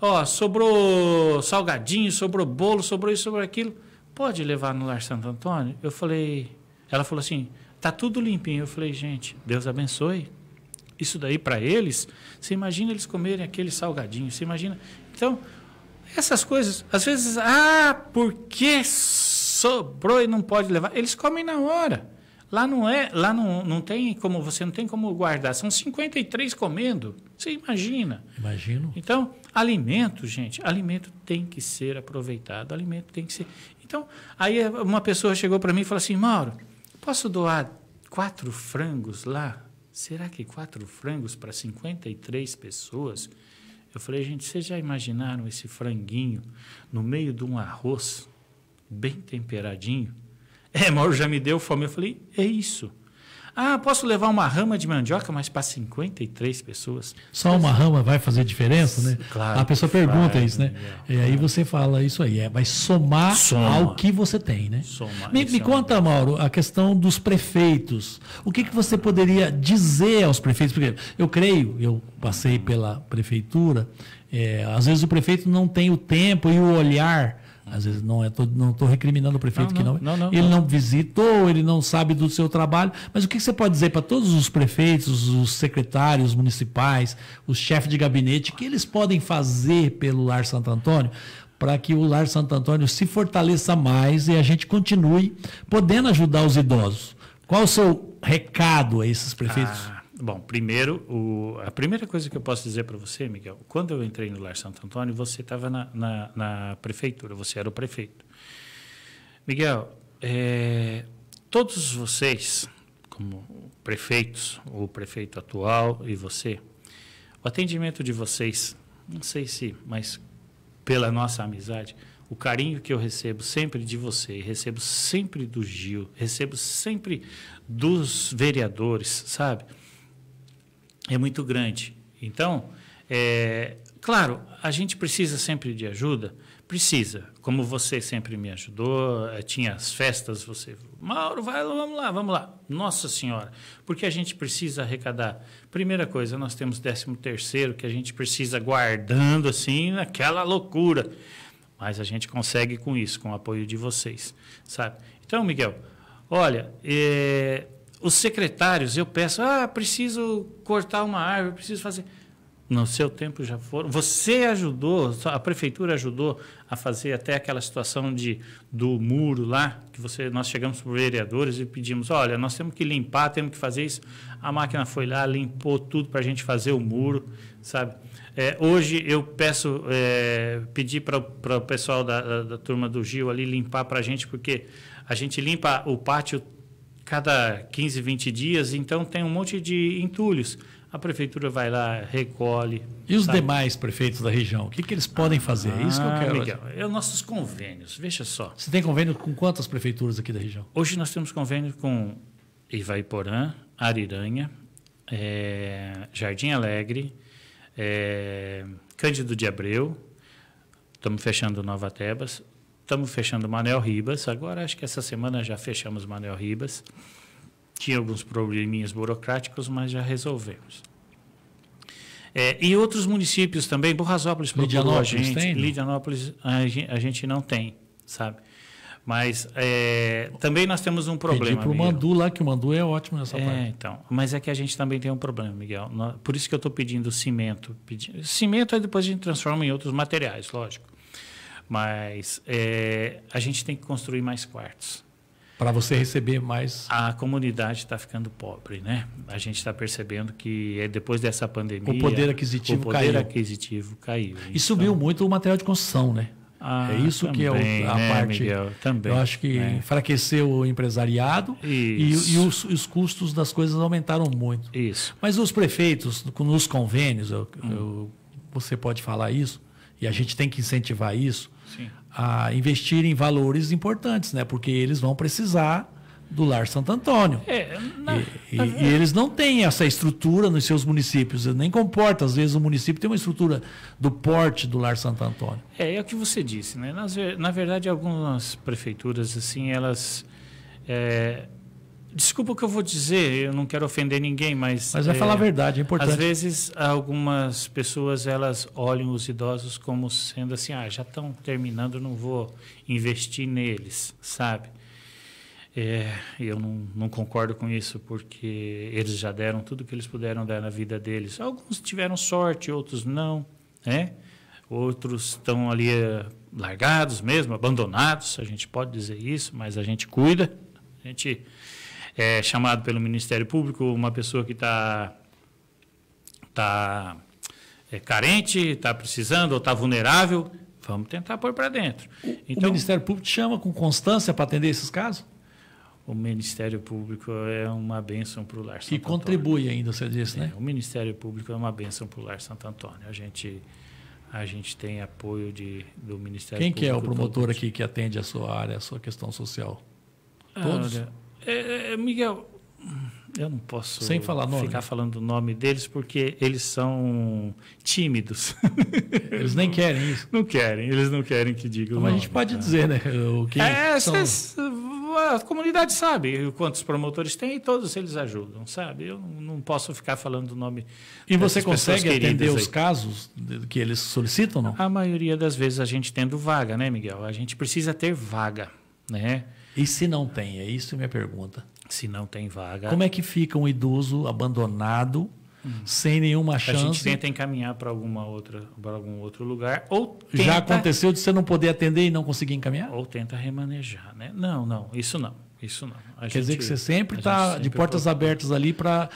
ó, sobrou salgadinho, sobrou bolo, sobrou isso, sobrou aquilo. Pode levar no Lar Santo Antônio? Eu falei. Ela falou assim: tá tudo limpinho. Eu falei, gente, Deus abençoe, isso daí para eles, você imagina eles comerem aquele salgadinho, você imagina. Então, essas coisas, às vezes, ah, porque sobrou e não pode levar? Eles comem na hora. Lá não é, lá não, não tem como, você não tem como guardar. São 53 comendo. Você imagina. Imagino. Então, alimento, gente, alimento tem que ser aproveitado, alimento tem que ser. Então, aí uma pessoa chegou para mim e falou assim: Mauro, posso doar quatro frangos lá será que quatro frangos para 53 pessoas? Eu falei, gente, vocês já imaginaram esse franguinho no meio de um arroz bem temperadinho? É, Mauro já me deu fome. Eu falei, é isso. Ah, posso levar uma rama de mandioca, mas para 53 pessoas. Só uma rama vai fazer diferença, né? Claro. A pessoa pergunta vai, isso, né? É, E aí você fala isso aí, é, vai somar Soma. ao que você tem, né? Soma. Me, me conta, Mauro, a questão dos prefeitos. O que, que você poderia dizer aos prefeitos? Porque eu creio, eu passei pela prefeitura, é, às vezes o prefeito não tem o tempo e o olhar às vezes não é, todo não estou recriminando o prefeito não, que não, não, é. não ele não. visitou, ele não sabe do seu trabalho. Mas o que você pode dizer para todos os prefeitos, os secretários municipais, os chefes de gabinete, que eles podem fazer pelo Lar Santo Antônio? para que o Lar Santo Antônio se fortaleça mais e a gente continue podendo ajudar os idosos. Qual o seu recado a esses prefeitos? Ah Bom, primeiro, o, a primeira coisa que eu posso dizer para você, Miguel, quando eu entrei no Lar Santo Antônio, você estava na, na, na, prefeitura, você era o prefeito. Miguel, é, todos vocês, como prefeitos, o prefeito atual e você, o atendimento de vocês, não sei se, mas pela nossa amizade, o carinho que eu recebo sempre de você, recebo sempre do Gil, recebo sempre dos vereadores, sabe? é muito grande. Então, é, claro, a gente precisa sempre de ajuda, precisa. Como você sempre me ajudou, eh, tinha as festas, você, Mauro, vai, vamos lá, vamos lá. Nossa Senhora, porque a gente precisa arrecadar. Primeira coisa, nós temos 13 terceiro que a gente precisa guardando assim naquela loucura. Mas a gente consegue com isso, com o apoio de vocês, sabe? Então, Miguel, olha, é, os secretários, eu peço, ah, preciso cortar uma árvore, preciso fazer. No seu tempo já foram. Você ajudou, a prefeitura ajudou a fazer até aquela situação de, do muro lá, que você, nós chegamos para vereadores e pedimos, olha, nós temos que limpar, temos que fazer isso. A máquina foi lá, limpou tudo para a gente fazer o muro, sabe? É, hoje eu peço, é, pedi para o pessoal da, da, da turma do Gil ali limpar para a gente, porque a gente limpa o pátio cada 15, 20 dias, então tem um monte de entulhos. A prefeitura vai lá, recolhe. E os sabe? demais prefeitos da região? O que, que eles podem fazer? Ah, é isso que eu ah, quero. Miguel, é nossos convênios, veja só. Você tem convênio com quantas prefeituras aqui da região? Hoje nós temos convênio com Ivaiporã, Ariranha, é, Jardim Alegre, é, Cândido de Abreu, estamos fechando Nova Tebas, Estamos fechando Manel Ribas. Agora, acho que essa semana já fechamos Manel Ribas. Tinha alguns probleminhas burocráticos, mas já resolvemos. É, e outros municípios também, Borrasópolis procurou a gente. Tem, Lidianópolis a gente, não tem, sabe? Mas é, também nós temos um problema. Pedi para o Mandu lá, que o Mandu é ótimo nessa é, parte. Então, mas é que a gente também tem um problema, Miguel. Por isso que eu estou pedindo cimento. Cimento aí depois a gente transforma em outros materiais, lógico. Mas é, a gente tem que construir mais quartos. Para você receber mais. A comunidade está ficando pobre, né? A gente está percebendo que é, depois dessa pandemia. O poder aquisitivo caiu. O poder caiu. aquisitivo caiu. E então... subiu muito o material de construção, né? Ah, é isso também, que é o, a né, parte. Miguel, também, eu acho que né? enfraqueceu o empresariado e, e, os, os custos das coisas aumentaram muito. Isso. Mas os prefeitos, nos convênios, eu, hum. eu, você pode falar isso, e a gente tem que incentivar isso. Sim. a investir em valores importantes, né? Porque eles vão precisar do Lar Santo Antônio. É, na, e, na, e, e, eles não têm essa estrutura nos seus municípios, nem comporta. Às vezes o município tem uma estrutura do porte do Lar Santo Antônio. É, é o que você disse, né? Nas, na verdade, algumas prefeituras, assim, elas é, Desculpa o que eu vou dizer, eu não quero ofender ninguém, mas... Mas vai é, falar a verdade, é importante. Às vezes, algumas pessoas, elas olham os idosos como sendo assim, ah, já estão terminando, não vou investir neles, sabe? É, eu não, não, concordo com isso, porque eles já deram tudo que eles puderam dar na vida deles. Alguns tiveram sorte, outros não, né? Outros estão ali eh, largados mesmo, abandonados, a gente pode dizer isso, mas a gente cuida, a gente é chamado pelo Ministério Público, uma pessoa que está tá, é, carente, está precisando ou está vulnerável, vamos tentar pôr para dentro. O, então, o Ministério Público chama com constância para atender esses casos? o Ministério Público é uma bênção para o Lar Santo E contribui ainda, você disse, né? É, o Ministério Público é uma bênção para o Lar Santo Antônio. A gente, a gente tem apoio de, do Ministério Quem Público. Quem que é o promotor aqui que atende a sua área, a sua questão social? Ah, Todos? Olha, é, é, é, Miguel, eu não posso Sem falar nome. ficar falando o nome deles porque eles são tímidos. Eles nem querem isso. Não querem, eles não querem que digam. Mas a gente pode dizer, né? O que é, são... cês, a comunidade sabe quantos promotores tem e todos eles ajudam, sabe? Eu não posso ficar falando o nome. E você consegue atender os casos que eles solicitam, não? A maioria das vezes a gente tendo vaga, né, Miguel? A gente precisa ter vaga, né? E se não tem? É isso minha pergunta. Se não tem vaga. Como é que fica um idoso abandonado, hum. sem nenhuma chance? A gente tenta encaminhar para alguma outra, para algum outro lugar. Ou tenta... Já aconteceu de você não poder atender e não conseguir encaminhar? Ou tenta remanejar, né? Não, não, isso não. Isso não. A Quer gente, dizer que você sempre está de portas abertas ali para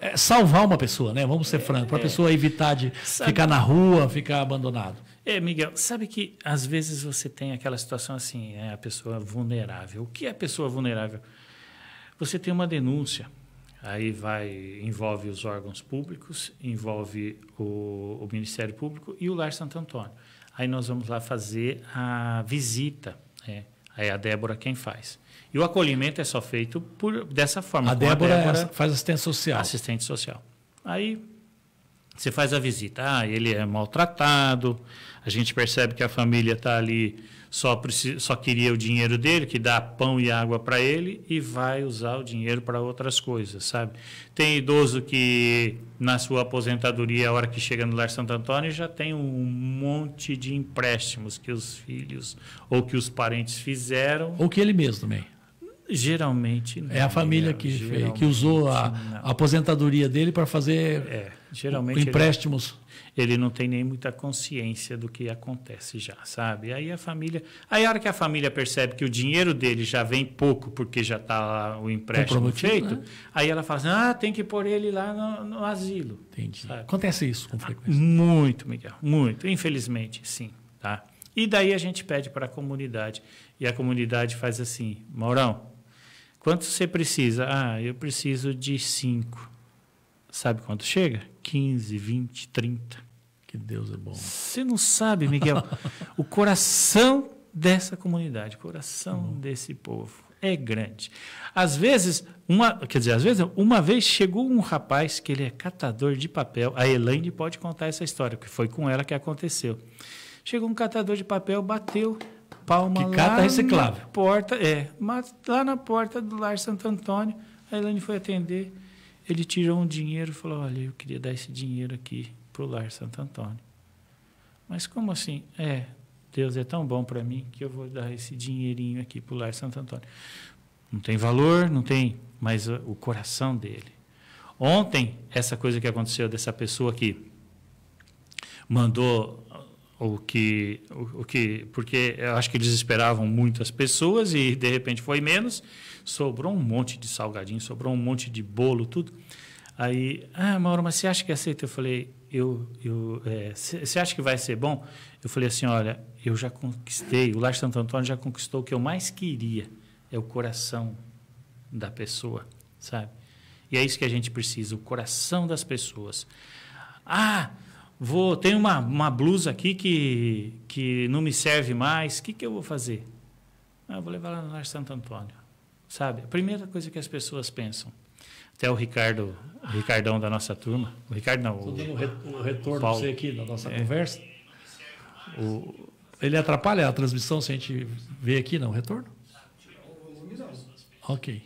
é, salvar uma pessoa, né? Vamos ser é, francos, para a é. pessoa evitar de Sabe... ficar na rua, ficar abandonado. É, Miguel, sabe que às vezes você tem aquela situação assim, é a pessoa vulnerável. O que é pessoa vulnerável? Você tem uma denúncia, aí vai envolve os órgãos públicos, envolve o, o Ministério Público e o Lar Santo Antônio. Aí nós vamos lá fazer a visita, né? Aí a Débora quem faz. E o acolhimento é só feito por dessa forma. A Débora, a Débora faz assistente social. Assistente social. Aí você faz a visita. Ah, ele é maltratado, a gente percebe que a família está ali só, só queria o dinheiro dele, que dá pão e água para ele, e vai usar o dinheiro para outras coisas, sabe? Tem idoso que, na sua aposentadoria, a hora que chega no Lar Santo Antônio, já tem um monte de empréstimos que os filhos ou que os parentes fizeram. Ou que ele mesmo também. Geralmente não. É a família que, fez, que usou a, a, aposentadoria dele para fazer é, geralmente empréstimos. Ele, ele, não tem nem muita consciência do que acontece já, sabe? Aí a família. Aí a hora que a família percebe que o dinheiro dele já vem pouco porque já está o empréstimo feito, né? aí ela fala assim: ah, tem que pôr ele lá no, no asilo. Entendi. Sabe? Acontece isso com ah, frequência. Muito, Miguel, muito. Infelizmente, sim. Tá? E daí a gente pede para a comunidade. E a comunidade faz assim: Maurão, Quanto você precisa? Ah, eu preciso de 5. Sabe quanto chega? 15, 20, 30. Que Deus é bom. Você não sabe, Miguel, o coração dessa comunidade, o coração hum. desse povo é grande. Às vezes, uma, quer dizer, às vezes, uma vez chegou um rapaz que ele é catador de papel. A Elaine pode contar essa história, que foi com ela que aconteceu. Chegou um catador de papel, bateu palma que cata lá reciclável. na porta, é, mas lá na porta do Lar Santo Antônio, a Elaine foi atender, ele tirou um dinheiro e falou, olha, eu queria dar esse dinheiro aqui pro Lar Santo Antônio. Mas como assim? É, Deus é tão bom para mim que eu vou dar esse dinheirinho aqui pro Lar Santo Antônio. Não tem valor, não tem, mas o coração dele. Ontem, essa coisa que aconteceu dessa pessoa que mandou o que, o, o que, porque eu acho que eles esperavam muitas pessoas e de repente foi menos, sobrou um monte de salgadinho, sobrou um monte de bolo, tudo. Aí, ah, Mauro, mas você acha que aceita? Eu falei, eu, eu, você é, acha que vai ser bom? Eu falei assim, olha, eu já conquistei, o Lar Santo Antônio já conquistou o que eu mais queria, é o coração da pessoa, sabe? E é isso que a gente precisa, o coração das pessoas. Ah, vou tem uma, uma blusa aqui que, que não me serve mais, o que, que eu vou fazer? Ah, eu vou levar lá no Lar Santo Antônio. Sabe? A primeira coisa que as pessoas pensam. Até o Ricardo, o Ricardão da nossa turma. O Ricardo não. Estou dando um retorno para você aqui da nossa é. conversa. O, ele atrapalha a transmissão se a gente vê aqui, não? Retorno? Ok.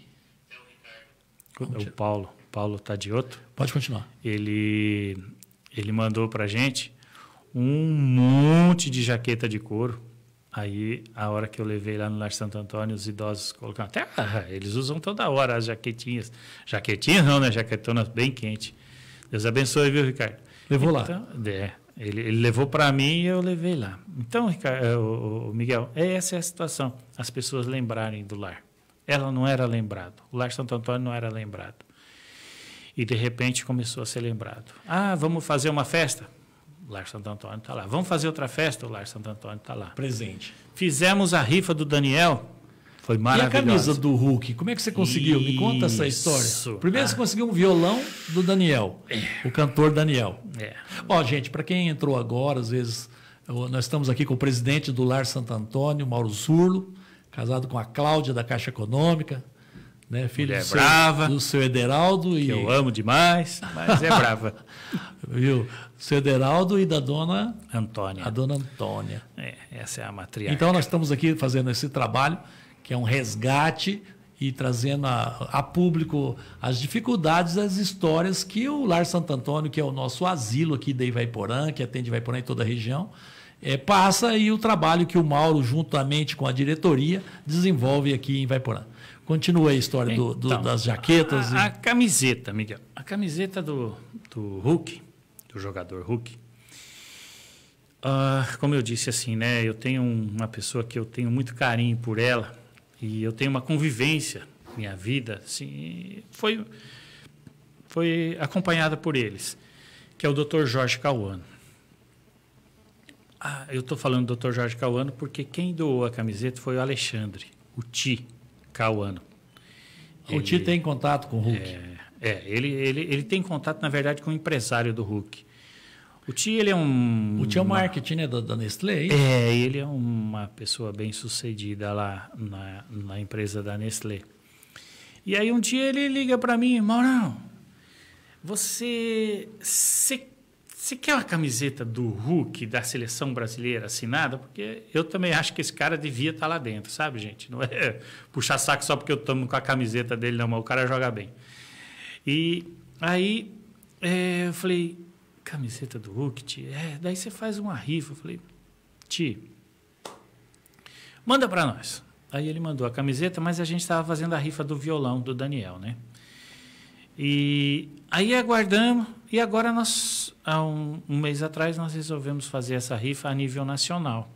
É é o Paulo. Paulo Tadioto. Tá Pode continuar. Ele ele mandou para gente um monte de jaqueta de couro. Aí, a hora que eu levei lá no Lar Santo Antônio, os idosos colocam até... Ah, eles usam toda hora as jaquetinhas. Jaquetinhas não, né? Jaquetonas bem quente. Deus abençoe, viu, Ricardo? Levou então, lá. É, ele, ele levou para mim e eu levei lá. Então, Ricardo, é, o, o Miguel, é, essa é a situação. As pessoas lembrarem do lar. Ela não era lembrada. O Lar Santo Antônio não era lembrado. E de repente começou a ser lembrado. Ah, vamos fazer uma festa? O Lar Santo Antônio está lá. Vamos fazer outra festa? O Lar Santo Antônio está lá. Presente. Fizemos a rifa do Daniel. Foi maravilhoso. E a camisa do Hulk, como é que você conseguiu? Isso. Me conta essa história. Primeiro ah. você conseguiu um violão do Daniel, é. o cantor Daniel. É. Ó, gente, para quem entrou agora, às vezes, nós estamos aqui com o presidente do Lar Santo Antônio, Mauro Zurlo, casado com a Cláudia da Caixa Econômica, né, filho do seu, brava, do seu Ederaldo. Que e... eu amo demais, mas é brava. Viu? Seu Ederaldo e da dona... Antônia. A dona Antônia. É, essa é a matriarca. Então, nós estamos aqui fazendo esse trabalho, que é um resgate e trazendo a, a, público as dificuldades, as histórias que o Lar Santo Antônio, que é o nosso asilo aqui da Ivaiporã, que atende Ivaiporã em toda a região, é, passa e o trabalho que o Mauro, juntamente com a diretoria, desenvolve aqui em Ivaiporã. Continua a história do, do, então, das jaquetas. A, a, e... a, camiseta, Miguel. A camiseta do, do Hulk, do jogador Hulk. Uh, como eu disse assim, né? Eu tenho uma pessoa que eu tenho muito carinho por ela e eu tenho uma convivência minha vida, assim, foi foi acompanhada por eles, que é o Dr. Jorge Cauano. Ah, eu estou falando do Dr. Jorge Cauano porque quem doou a camiseta foi o Alexandre, o Ti ficar o ano. O Tite tem contato com o Hulk. É, é, ele, ele, ele tem contato, na verdade, com o empresário do Hulk. O Tio ele é um... O Tio é o uma, marketing né, da, da Nestlé, hein? É, é, ele é uma pessoa bem sucedida lá na, na empresa da Nestlé. E aí um dia ele liga para mim, Maurão, você, você você quer uma camiseta do Hulk da seleção brasileira assinada? Porque eu também acho que esse cara devia estar tá lá dentro, sabe, gente? Não é puxar saco só porque eu tomo com a camiseta dele, não, mas o cara joga bem. E aí é, eu falei, camiseta do Hulk, Ti? É, daí você faz uma rifa. Eu falei, Ti, manda para nós. Aí ele mandou a camiseta, mas a gente estava fazendo a rifa do violão do Daniel, né? E aí aguardamos, e agora nós, há um, um mês atrás, nós resolvemos fazer essa rifa a nível nacional.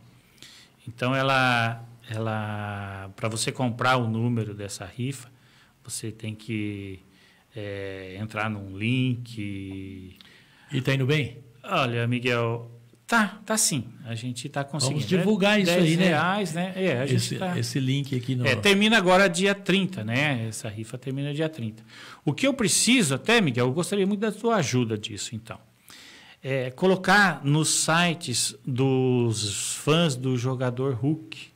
Então ela, ela, para você comprar o número dessa rifa, você tem que é, entrar num link. E tá indo bem? Olha, Miguel, Tá, tá sim. A gente está conseguindo. Vamos divulgar isso aí, né? Reais, né? É, a gente esse, tá... esse link aqui no... é, termina agora dia 30, né? Essa rifa termina dia 30. O que eu preciso até, Miguel, eu gostaria muito da sua ajuda disso, então. É, colocar nos sites dos fãs do jogador Hulk,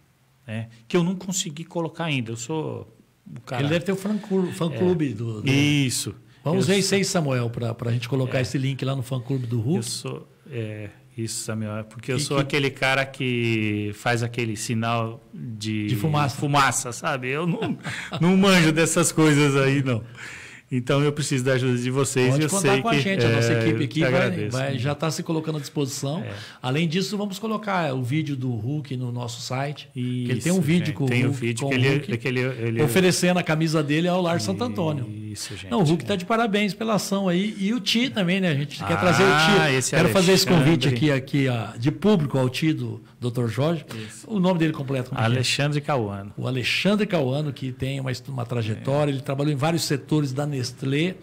né? Que eu não consegui colocar ainda. Eu sou o cara. Ele deve ter o fã é. clube é, do, do, Isso. Vamos ver isso aí, Samuel, para a gente colocar é. esse link lá no fã clube do Hulk. Eu sou. É, isso, Samuel. É porque eu sou que... aquele cara que faz aquele sinal de, de fumaça. fumaça, sabe? Eu não, não manjo dessas coisas aí, não. Então eu preciso da ajuda de vocês. Pode eu contar sei com a gente, a nossa é, equipe aqui vai, vai, já está se colocando à disposição. É. Além disso, vamos colocar o vídeo do Hulk no nosso site. Isso, ele tem um vídeo gente, com tem o Hulk, vídeo que ele, é- Hulk, que ele, é- ele, é- oferecendo a camisa dele ao Lar Santo Antônio. Isso, gente. Não, o Hulk está é. Tá de parabéns pela ação aí e o Ti também, né? A gente quer trazer o ah, Ti. Quero Alexandre. fazer esse convite aqui, aqui a, ah, de público ao Ti do Dr. Jorge. Isso. O nome dele completo. Como é é? Alexandre é? Cauano. O Alexandre Cauano, que tem uma, uma trajetória, é. ele trabalhou em vários setores da Nestlé. É.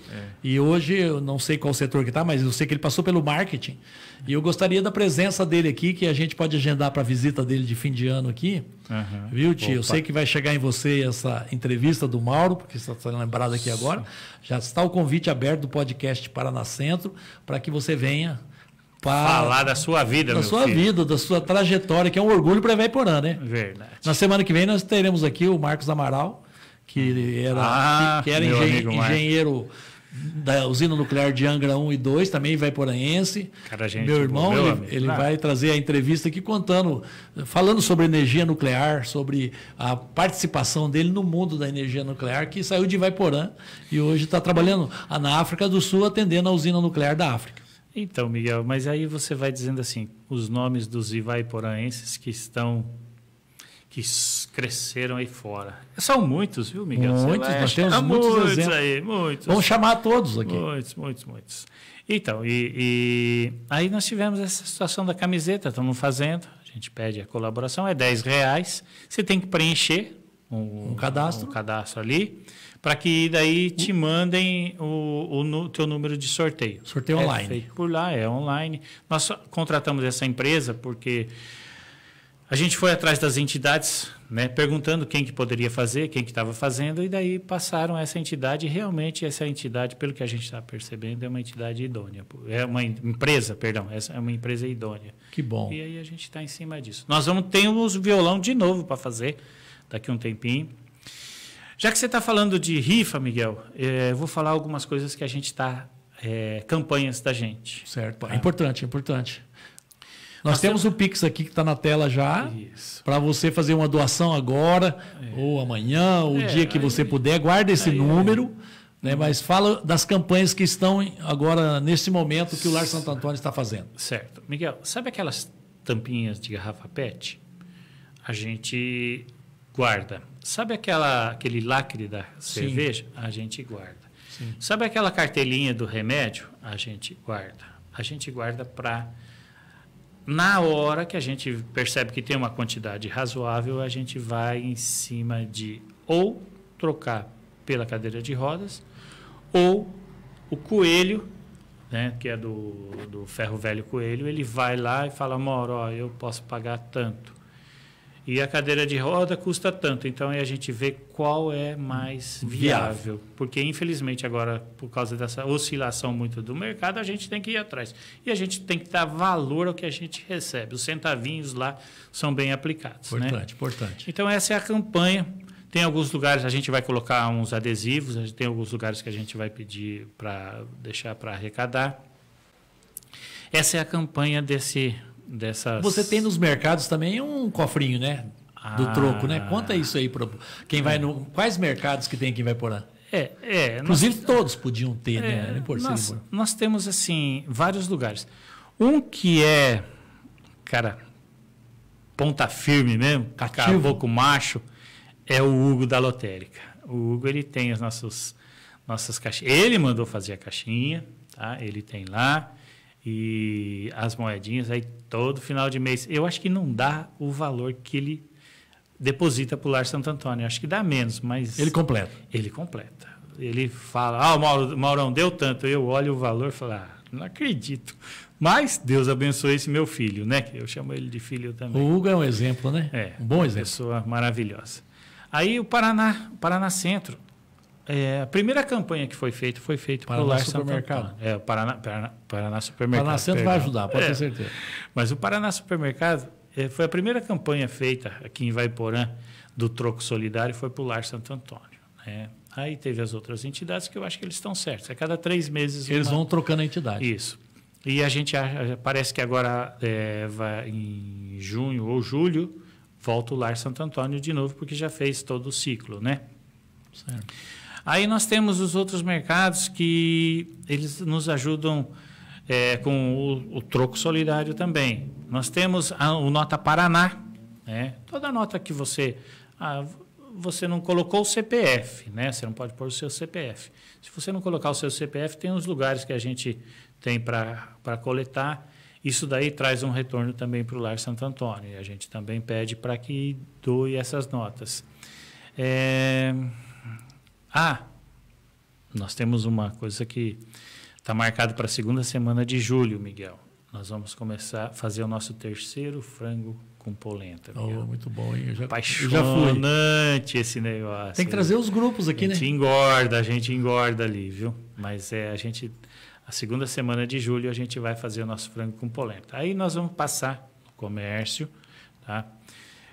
E hoje, eu não sei qual setor que está, mas eu sei que ele passou pelo marketing. E eu gostaria da presença dele aqui, que a gente pode agendar para a visita dele de fim de ano aqui. Uhum. Viu, tio? Opa. Eu sei que vai chegar em você essa entrevista do Mauro, porque você está lembrado aqui agora. Já está o convite aberto do podcast Paraná Centro para que você venha Falar da sua vida, Da sua filho. vida, da sua trajetória, que é um orgulho para Vaiporã, né? Verdade. Na semana que vem nós teremos aqui o Marcos Amaral, que era, ah, que, era engen engenheiro da usina nuclear de Angra 1 e 2, também vai Cara, gente, meu irmão, meu ele, ele vai trazer a entrevista aqui contando, falando sobre energia nuclear, sobre a participação dele no mundo da energia nuclear, que saiu de Vaiporã e hoje está trabalhando na África do Sul, atendendo a usina nuclear da África. Então, Miguel, mas aí você vai dizendo assim, os nomes dos ivaiporaenses que estão que cresceram aí fora. São muitos, viu, Miguel? Muitos, nós temos muitos, muitos exemplos. aí, muitos. Vamos chamar todos aqui. Muitos, muitos, muitos. Então, e, e aí nós tivemos essa situação da camiseta, estamos fazendo, a gente pede a colaboração, é 10 reais. Você tem que preencher um, um cadastro. Um cadastro ali para que daí te mandem o, o, o, teu número de sorteio. Sorteio é online. Feito por lá, é online. Nós contratamos essa empresa porque a gente foi atrás das entidades, né, perguntando quem que poderia fazer, quem que estava fazendo, e daí passaram essa entidade. realmente essa entidade, pelo que a gente está percebendo, é uma entidade idônea. É uma empresa, perdão, essa é uma empresa idônea. Que bom. E aí a gente está em cima disso. Nós vamos ter os violão de novo para fazer daqui um tempinho. Já que você está falando de rifa, Miguel, é, eu vou falar algumas coisas que a gente está. É, campanhas da gente. Certo, tá? é importante, é importante. Nós, Nós temos o Pix aqui que está na tela já. Para você fazer uma doação agora, é. ou amanhã, ou é, o dia que aí, você puder. Guarda esse aí, número. Né? Mas fala das campanhas que estão agora, nesse momento, que o Lar Santo Antônio está fazendo. Certo. Miguel, sabe aquelas tampinhas de garrafa PET? A gente guarda. Sabe aquela, aquele lacre da cerveja? Sim. A gente guarda. Sim. Sabe aquela cartelinha do remédio? A gente guarda. A gente guarda para. Na hora que a gente percebe que tem uma quantidade razoável, a gente vai em cima de ou trocar pela cadeira de rodas ou o coelho, né, que é do, do ferro velho coelho, ele vai lá e fala: Moro, ó, eu posso pagar tanto. E a cadeira de roda custa tanto. Então aí a gente vê qual é mais viável. viável. Porque, infelizmente, agora, por causa dessa oscilação muito do mercado, a gente tem que ir atrás. E a gente tem que dar valor ao que a gente recebe. Os centavinhos lá são bem aplicados. Né? Importante, né? importante. Então, essa é a campanha. Tem alguns lugares a gente vai colocar uns adesivos, tem alguns lugares que a gente vai pedir para deixar para arrecadar. Essa é a campanha desse Dessas... Você tem nos mercados também um cofrinho, né? Ah. Do troco, né? Conta isso aí para quem vai no. Quais mercados que tem quem vai por lá? É, é. Inclusive nós... todos podiam ter, né? é, né? Por nós, por. nós temos assim vários lugares. Um que é, cara, ponta firme mesmo, com macho, é o Hugo da lotérica. O Hugo ele tem as nossas nossas caixinhas. Ele mandou fazer a caixinha, tá? Ele tem lá e as moedinhas aí todo final de mês. Eu acho que não dá o valor que ele deposita para o Lar Santo Antônio. Eu acho que dá menos, mas. Ele completa. Ele completa. Ele fala, ah, o Mauro, Maurão deu tanto. Eu olho o valor e falo, ah, não acredito. Mas Deus abençoe esse meu filho, né? Eu chamo ele de filho também. O Hugo é um exemplo, né? É. Um bom exemplo. Pessoa maravilhosa. Aí o Paraná, Paraná Centro. É, a primeira campanha que foi feita foi feita pelo Lar Supermercado. É, o Paraná, Paraná, Paraná Supermercado. Paraná Centro vai ajudar, pode é, ter certeza. Mas o Paraná Supermercado é, foi a primeira campanha feita aqui em Vaiporã do Troco Solidário foi para o Lar Santo Antônio. Né? Aí teve as outras entidades que eu acho que eles estão certos. A cada três meses. Eles uma... vão trocando a entidade. Isso. E a gente acha, parece que agora é, vai, em junho ou julho volta o Lar Santo Antônio de novo, porque já fez todo o ciclo, né? Certo. Aí nós temos os outros mercados que eles nos ajudam é, com o, o, troco solidário também. Nós temos a, o Nota Paraná, né? toda nota que você... você não colocou o CPF, né? Você não pode pôr o seu CPF. Se você não colocar o seu CPF, tem uns lugares que a gente tem para coletar. Isso daí traz um retorno também para o Lar Santo Antônio. E a gente também pede para que doe essas notas. É... Ah, nós temos uma coisa que está marcada para a segunda semana de julho, Miguel. Nós vamos começar a fazer o nosso terceiro frango com polenta. Oh, muito bom, hein? Eu já, Apaixonante eu já esse negócio. Tem que trazer os grupos aqui, né? A gente né? engorda, a gente engorda ali, viu? Mas é, a gente. A segunda semana de julho a gente vai fazer o nosso frango com polenta. Aí nós vamos passar no comércio, tá?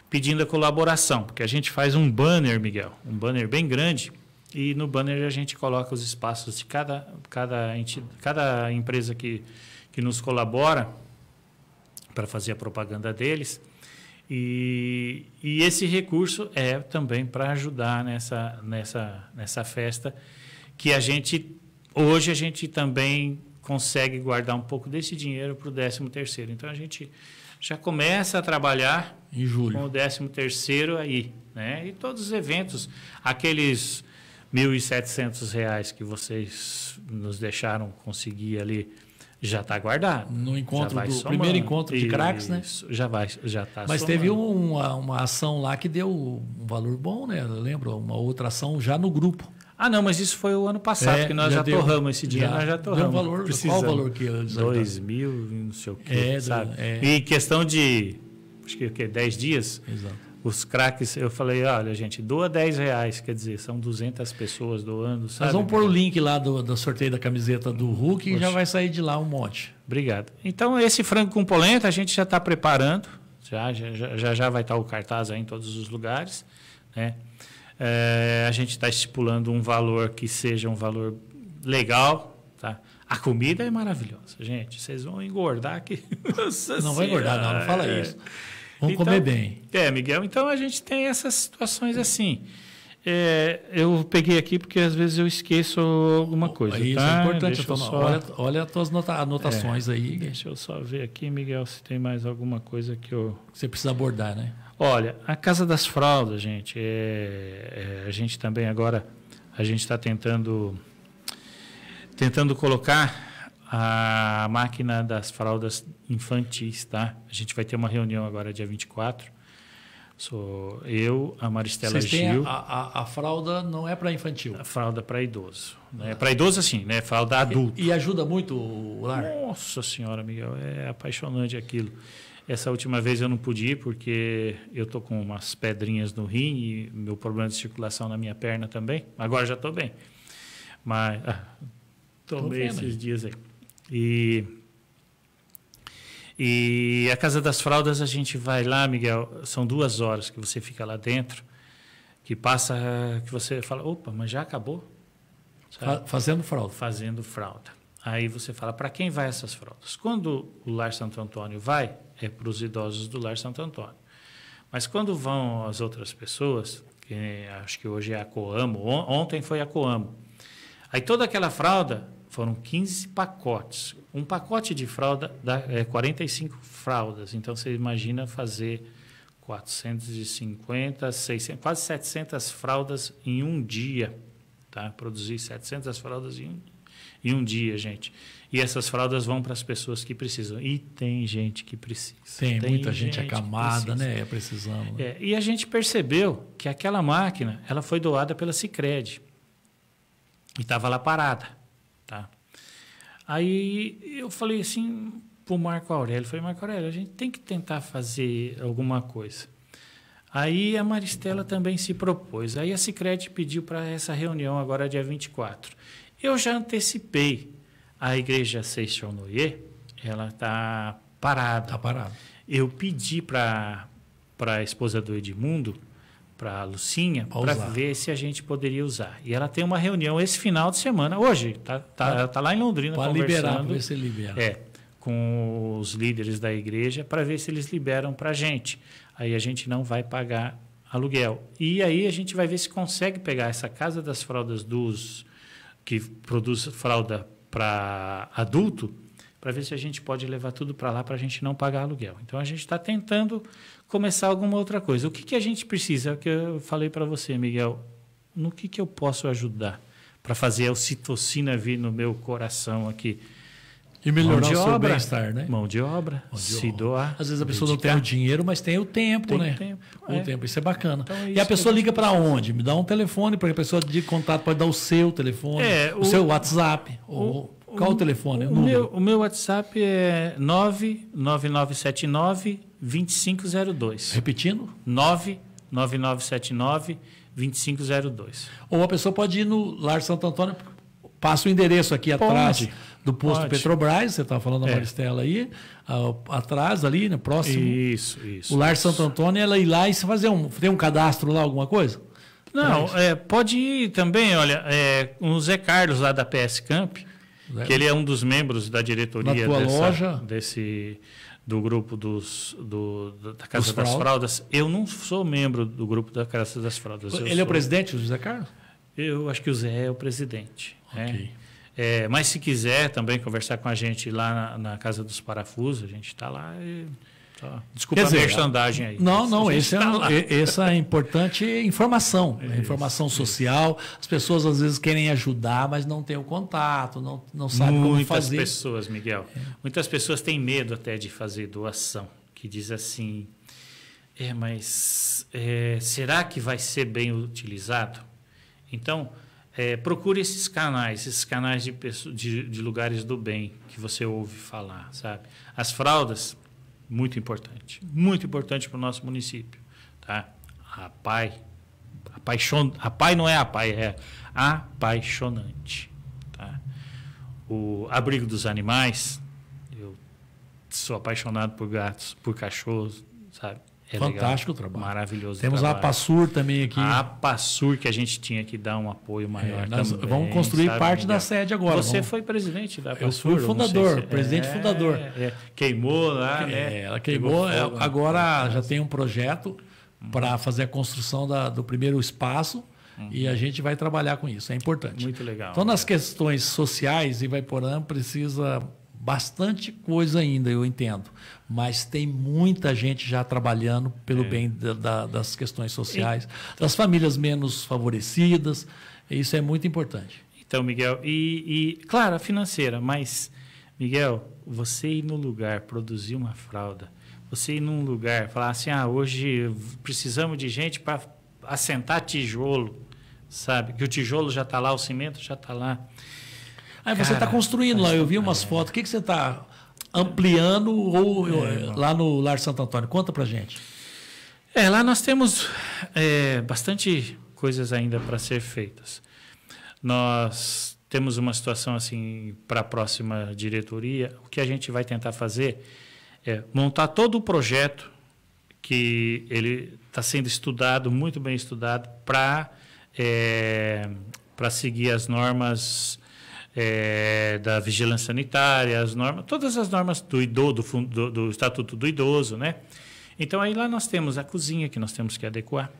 Pedindo a colaboração, porque a gente faz um banner, Miguel, um banner bem grande e no banner a gente coloca os espaços de cada, cada, cada empresa que, que nos colabora para fazer a propaganda deles. E, e esse recurso é também para ajudar nessa, nessa, nessa festa que a gente hoje a gente também consegue guardar um pouco desse dinheiro para o 13 terceiro. Então a gente já começa a trabalhar em julho com o 13 terceiro aí, né? E todos os eventos, aqueles 1.700 reais que vocês nos deixaram conseguir ali já está guardado. No encontro do somando. primeiro encontro de craques, né? Já vai, já está. Mas somando. teve uma, uma ação lá que deu um valor bom, né? Lembra uma outra ação já no grupo. Ah, não, mas isso foi o ano passado é, que nós já, já deu, torramos esse dinheiro, já, nós já torramos. Deu um valor, qual o valor que eles Dois mil, não sei o que, é, sabe? É. E questão de acho que o quê? 10 dias. Exato os craques, eu falei, olha, gente, doa 10 reais, quer dizer, são 200 pessoas doando, sabe? Nós vamos pôr o link lá do, do sorteio da camiseta do Hulk e já vai sair de lá um monte. Obrigado. Então, esse frango com polenta a gente já está preparando, já, já já, já vai estar tá o cartaz aí em todos os lugares, né? É, a gente está estipulando um valor que seja um valor legal, tá? A comida é maravilhosa, gente. Vocês vão engordar aqui. Nossa não senhora. vai engordar, não, não fala isso. Vamos então, comer bem. É, Miguel, então a gente tem essas situações assim. É, eu peguei aqui porque às vezes eu esqueço alguma coisa. Isso é tá? é importante. Tomar, só... Olha, olha as tuas anotações é, aí. Deixa eu só ver aqui, Miguel, se tem mais alguma coisa que eu. Você precisa abordar, né? Olha, a Casa das Fraldas, gente, é, é a gente também agora a gente está tentando tentando colocar a máquina das fraldas infantis, tá? A gente vai ter uma reunião agora dia 24. Sou eu, a Maristela Vocês Gil. A, a, a, fralda não é para infantil. A fralda para idoso. Né? Para idoso, sim né? Fralda adulto. E, e, ajuda muito o lar? Nossa Senhora, Miguel, é apaixonante aquilo. Essa última vez eu não pude ir porque eu tô com umas pedrinhas no rim e meu problema de circulação na minha perna também. Agora já estou bem. Mas ah, tomei esses dias aí. E e a Casa das Fraldas, a gente vai lá, Miguel, são duas horas que você fica lá dentro, que passa, que você fala, opa, mas já acabou? Sabe? Fazendo fralda. Fazendo fralda. Aí você fala, para quem vai essas fraldas? Quando o Lar Santo Antônio vai, é para os idosos do Lar Santo Antônio. Mas quando vão as outras pessoas, que acho que hoje é a Coamo, ontem foi a Coamo, aí toda aquela fralda foram 15 pacotes. Um pacote de fralda dá é, 45 fraldas. Então, você imagina fazer 450, 600, quase 700 fraldas em um dia. Tá? Produzir 700 fraldas em, em um dia, gente. E essas fraldas vão para as pessoas que precisam. E tem gente que precisa. Tem, tem muita gente, acamada, né? É, precisando. Né? É, e a gente percebeu que aquela máquina ela foi doada pela Cicred. E estava lá parada. Tá? Aí eu falei assim para o Marco Aurélio, falei, Marco Aurélio, a gente tem que tentar fazer alguma coisa. Aí a Maristela também se propôs. Aí a Sicredi pediu para essa reunião agora dia 24. Eu já antecipei. A igreja Seixonoye, ela está parada. Está parada. Eu pedi para a esposa do Edmundo para a Lucinha para ver se a gente poderia usar. E ela tem uma reunião esse final de semana, hoje, tá, tá, ela está lá em Londrina pra conversando. Para liberar, para ver se libera. É, com os líderes da igreja para ver se eles liberam para a gente. Aí a gente não vai pagar aluguel. E aí a gente vai ver se consegue pegar essa casa das fraldas dos que produz fralda para adulto para ver se a gente pode levar tudo para lá para a gente não pagar aluguel. Então a gente está tentando começar alguma outra coisa. O que, que a gente precisa? É o que eu falei para você, Miguel. No que, que eu posso ajudar para fazer a ocitocina vir no meu coração aqui? E melhorar o seu bem-estar, né? Mão de obra, Mão de se obra. doar. Às vezes a pessoa não tem o dinheiro, mas tem o tempo, tem né? O tempo, o é. tempo. Isso é bacana. Então, é isso e a pessoa liga para onde? Me dá um telefone, porque a pessoa de contato pode dar o seu telefone, é, o, o, seu WhatsApp. O, ou... Qual o, o telefone? É o, o meu, o meu WhatsApp é 99979 2502. Repetindo? 99979 2502. Ou a pessoa pode ir no Lar Santo Antônio, passa o endereço aqui pode. atrás do posto Pode. Petrobras, você estava tá falando da é. Maristela aí, atrás ali, né, próximo. Isso, isso. O Lar isso. Santo Antônio, ela ir lá e fazer um, tem um cadastro lá, alguma coisa? Não, é, pode ir também, olha, é, o Zé Carlos lá da PS Camp, né? que ele é um dos membros da diretoria dessa, desse do grupo dos, do, da Casa dos das fraldas. Eu não sou membro do grupo da Casa das fraldas. ele sou... é o presidente, o José Carlos? Eu acho que o Zé é o presidente. Né? Okay. É, mas se quiser também conversar com a gente lá na, na Casa dos Parafusos, a gente está lá. E Tá. Desculpa dizer, a merchandagem aí. Não, não, esse é, tá essa é importante informação. Né? informação social. As pessoas às vezes querem ajudar, mas não tem o contato, não, não sabem como fazer. Muitas pessoas, Miguel, é. muitas pessoas têm medo até de fazer doação, que diz assim, é, mas é, será que vai ser bem utilizado? Então, é, procure esses canais, esses canais de, de, de lugares do bem que você ouve falar, sabe? As fraldas muito importante, muito importante para o nosso município, tá? A PAI, a PAI não é a PAI, é apaixonante, tá? O abrigo dos animais, eu sou apaixonado por gatos, por cachorros, sabe? É Fantástico legal. o trabalho. Maravilhoso. Temos trabalho. a Passur também aqui. A Passur que a gente tinha que dar um apoio é, maior. É, também, vamos construir sabe, parte da sede agora. Você vamos... foi presidente da Passur? Eu fui fundador, se... Assim. presidente é, fundador. É, queimou lá, é, né? Ela queimou. queimou é, fogo, agora né? já tem um projeto para uhum. fazer a construção da, do primeiro espaço. E uhum. a gente vai trabalhar com isso, é importante. Muito legal. Então, nas questões sociais, vai Porã precisa bastante coisa ainda, eu entendo mas tem muita gente já trabalhando pelo é. bem da, da, das questões sociais, então, das famílias menos favorecidas. Isso é muito importante. Então, Miguel, e, e claro, a financeira, mas, Miguel, você ir no lugar produzir uma fralda, você ir num lugar falar assim, ah, hoje precisamos de gente para assentar tijolo, sabe? Que o tijolo já está lá, o cimento já está lá. Aí tá Cara, você está construindo lá, eu vi umas é. fotos. O que, que você está ampliando ou é, eh, lá no Lar Santo Antônio. Conta pra gente. É, lá nós temos é, bastante coisas ainda para ser feitas. Nós temos uma situação assim para a próxima diretoria. O que a gente vai tentar fazer é montar todo o projeto que ele está sendo estudado, muito bem estudado, para é, eh, para seguir as normas é, da vigilância sanitária, as normas, todas as normas do idoso, do, do, do estatuto do idoso, né? Então aí lá nós temos a cozinha que nós temos que adequar.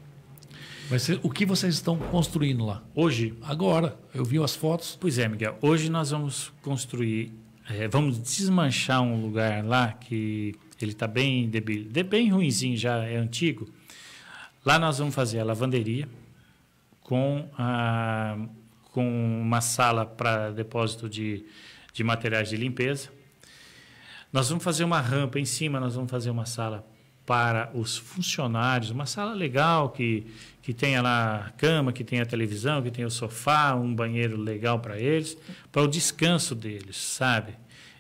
Mas o que vocês estão construindo lá? Hoje? Agora. Eu vi as fotos. Pois é, Miguel. Hoje nós vamos construir, é, vamos desmanchar um lugar lá que ele está bem debil, bem ruinzinho já, é antigo. Lá nós vamos fazer a lavanderia com a, com uma sala para depósito de, de materiais de limpeza. Nós vamos fazer uma rampa em cima, nós vamos fazer uma sala para os funcionários, uma sala legal que, que tenha lá cama, que tenha televisão, que tenha o sofá, um banheiro legal para eles, para o descanso deles, sabe?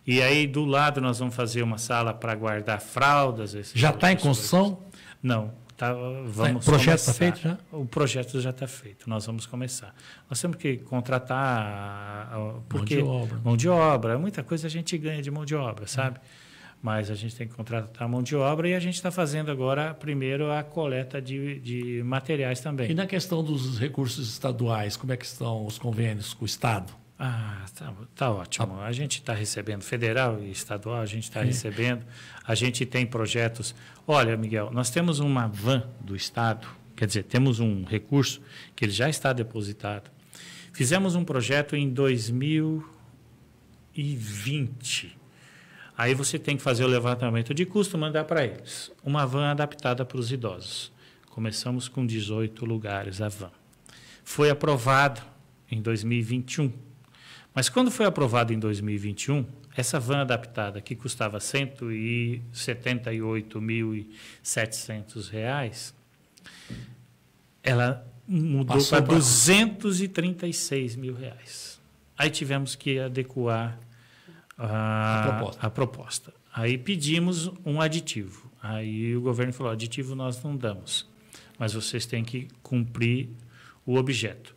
E aí do lado nós vamos fazer uma sala para guardar fraldas. Já está em construção? Não, Tá, vamos o é, projeto está feito já? O projeto já está feito, nós vamos começar. Nós temos que contratar porque, mão de obra. Mão de obra, muita coisa a gente ganha de mão de obra, hum. sabe? É. Mas a gente tem que contratar mão de obra e a gente está fazendo agora, primeiro, a coleta de, de materiais também. E na questão dos recursos estaduais, como é que estão os convênios com o Estado? Ah, tá, tá ótimo. A gente está recebendo federal e estadual, a gente está recebendo, a gente tem projetos. Olha, Miguel, nós temos uma van do Estado, quer dizer, temos um recurso que ele já está depositado. Fizemos um projeto em 2020. Aí você tem que fazer o levantamento de custo, mandar para eles. Uma van adaptada para os idosos. Começamos com 18 lugares a van. Foi aprovado em 2021 mas quando foi aprovado em 2021, essa van adaptada que custava R$ 178.700, ela mudou para R$ 236 mil. Reais. Aí tivemos que adequar a, a, proposta. a proposta. Aí pedimos um aditivo. Aí o governo falou: aditivo nós não damos, mas vocês têm que cumprir o objeto.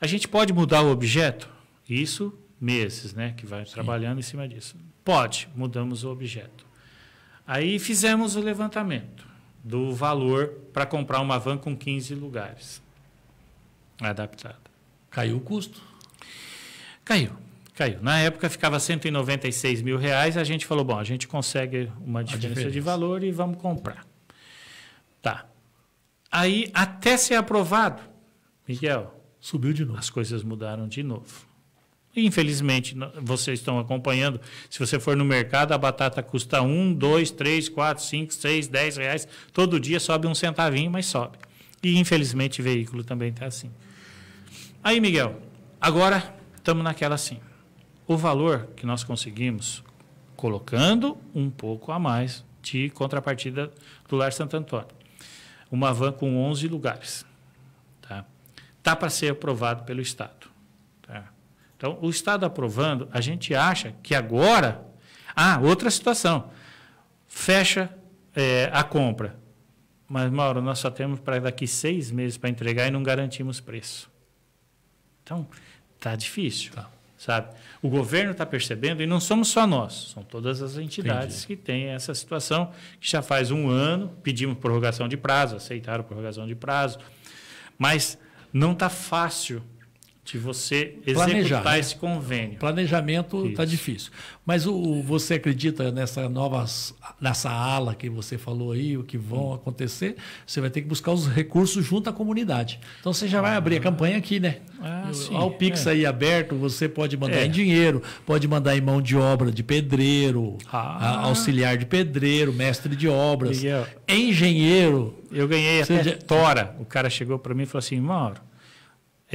A gente pode mudar o objeto? Isso meses, né? Que vai Sim. trabalhando em cima disso. Pode, mudamos o objeto. Aí fizemos o levantamento do valor para comprar uma van com 15 lugares adaptada. Caiu o custo? Caiu, caiu. Na época ficava 196 mil reais. A gente falou, bom, a gente consegue uma diferença, diferença. de valor e vamos comprar. Tá. Aí, até ser aprovado, Miguel. Subiu de novo. As coisas mudaram de novo. Infelizmente, vocês estão acompanhando. Se você for no mercado, a batata custa um dois três quatro cinco seis 10 reais. Todo dia sobe um centavinho, mas sobe. E infelizmente veículo também está assim. Aí, Miguel, agora estamos naquela assim. O valor que nós conseguimos colocando um pouco a mais de contrapartida do Lar Santo Antônio. Uma van com 11 lugares. Tá, tá para ser aprovado pelo Estado. Então, o Estado aprovando, a gente acha que agora. Ah, outra situação. Fecha é, a compra. Mas, Mauro, nós só temos para daqui seis meses para entregar e não garantimos preço. Então, tá difícil. Tá. Sabe? O governo está percebendo, e não somos só nós, são todas as entidades Entendi. que têm essa situação, que já faz um ano pedimos prorrogação de prazo, aceitaram prorrogação de prazo, mas não está fácil de você executar Planejar, né? esse convênio. Planejamento está difícil. Mas o, você acredita nessa nova nessa ala que você falou aí, o que vão hum. acontecer? Você vai ter que buscar os recursos junto à comunidade. Então você já vai ah, abrir a campanha aqui, né? Ah, Ao Pix é. aí aberto, você pode mandar é. em dinheiro, pode mandar em mão de obra de pedreiro, ah. auxiliar de pedreiro, mestre de obras, Miguel, engenheiro. Eu ganhei até tora. O cara chegou para mim e falou assim, Mauro,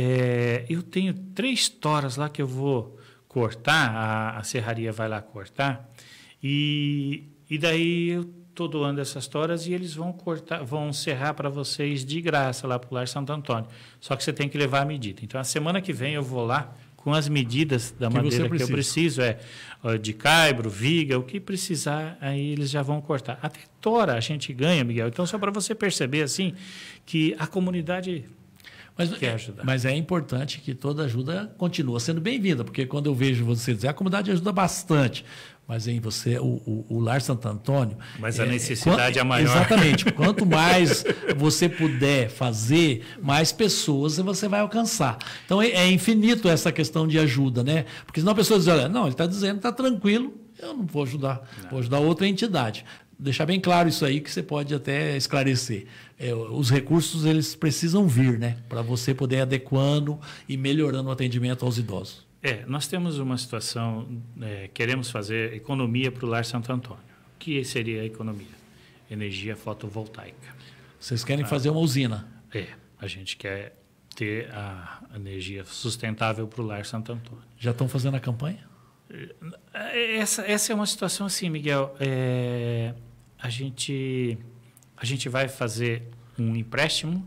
é, eu tenho três toras lá que eu vou cortar, a, a serraria vai lá cortar, e, e daí eu estou doando essas toras e eles vão cortar, vão serrar para vocês de graça lá para o Lar Santo Antônio. Só que você tem que levar a medida. Então, a semana que vem eu vou lá com as medidas da que madeira que eu preciso, é de caibro, viga, o que precisar, aí eles já vão cortar. Até tora a gente ganha, Miguel. Então, só para você perceber assim que a comunidade mas, que mas é importante que toda ajuda continue sendo bem-vinda, porque quando eu vejo você dizer, a comunidade ajuda bastante, mas em você, o, o, o Lar Santo Antônio. Mas a é, necessidade é maior. Exatamente. Quanto mais você puder fazer, mais pessoas você vai alcançar. Então é, é infinito essa questão de ajuda, né? Porque senão a pessoa diz, olha, não, ele está dizendo, está tranquilo, eu não vou ajudar, não. vou ajudar outra entidade deixar bem claro isso aí, que você pode até esclarecer. É, os recursos, eles precisam vir, né? Para você poder adequando e melhorando o atendimento aos idosos. É, nós temos uma situação, é, queremos fazer economia para o Lar Santo Antônio. O que seria a economia? Energia fotovoltaica. Vocês querem ah, fazer uma usina? É, a gente quer ter a energia sustentável para o Lar Santo Antônio. Já estão fazendo a campanha? É, é, essa, essa é uma situação assim, Miguel. É, a gente a gente vai fazer um empréstimo,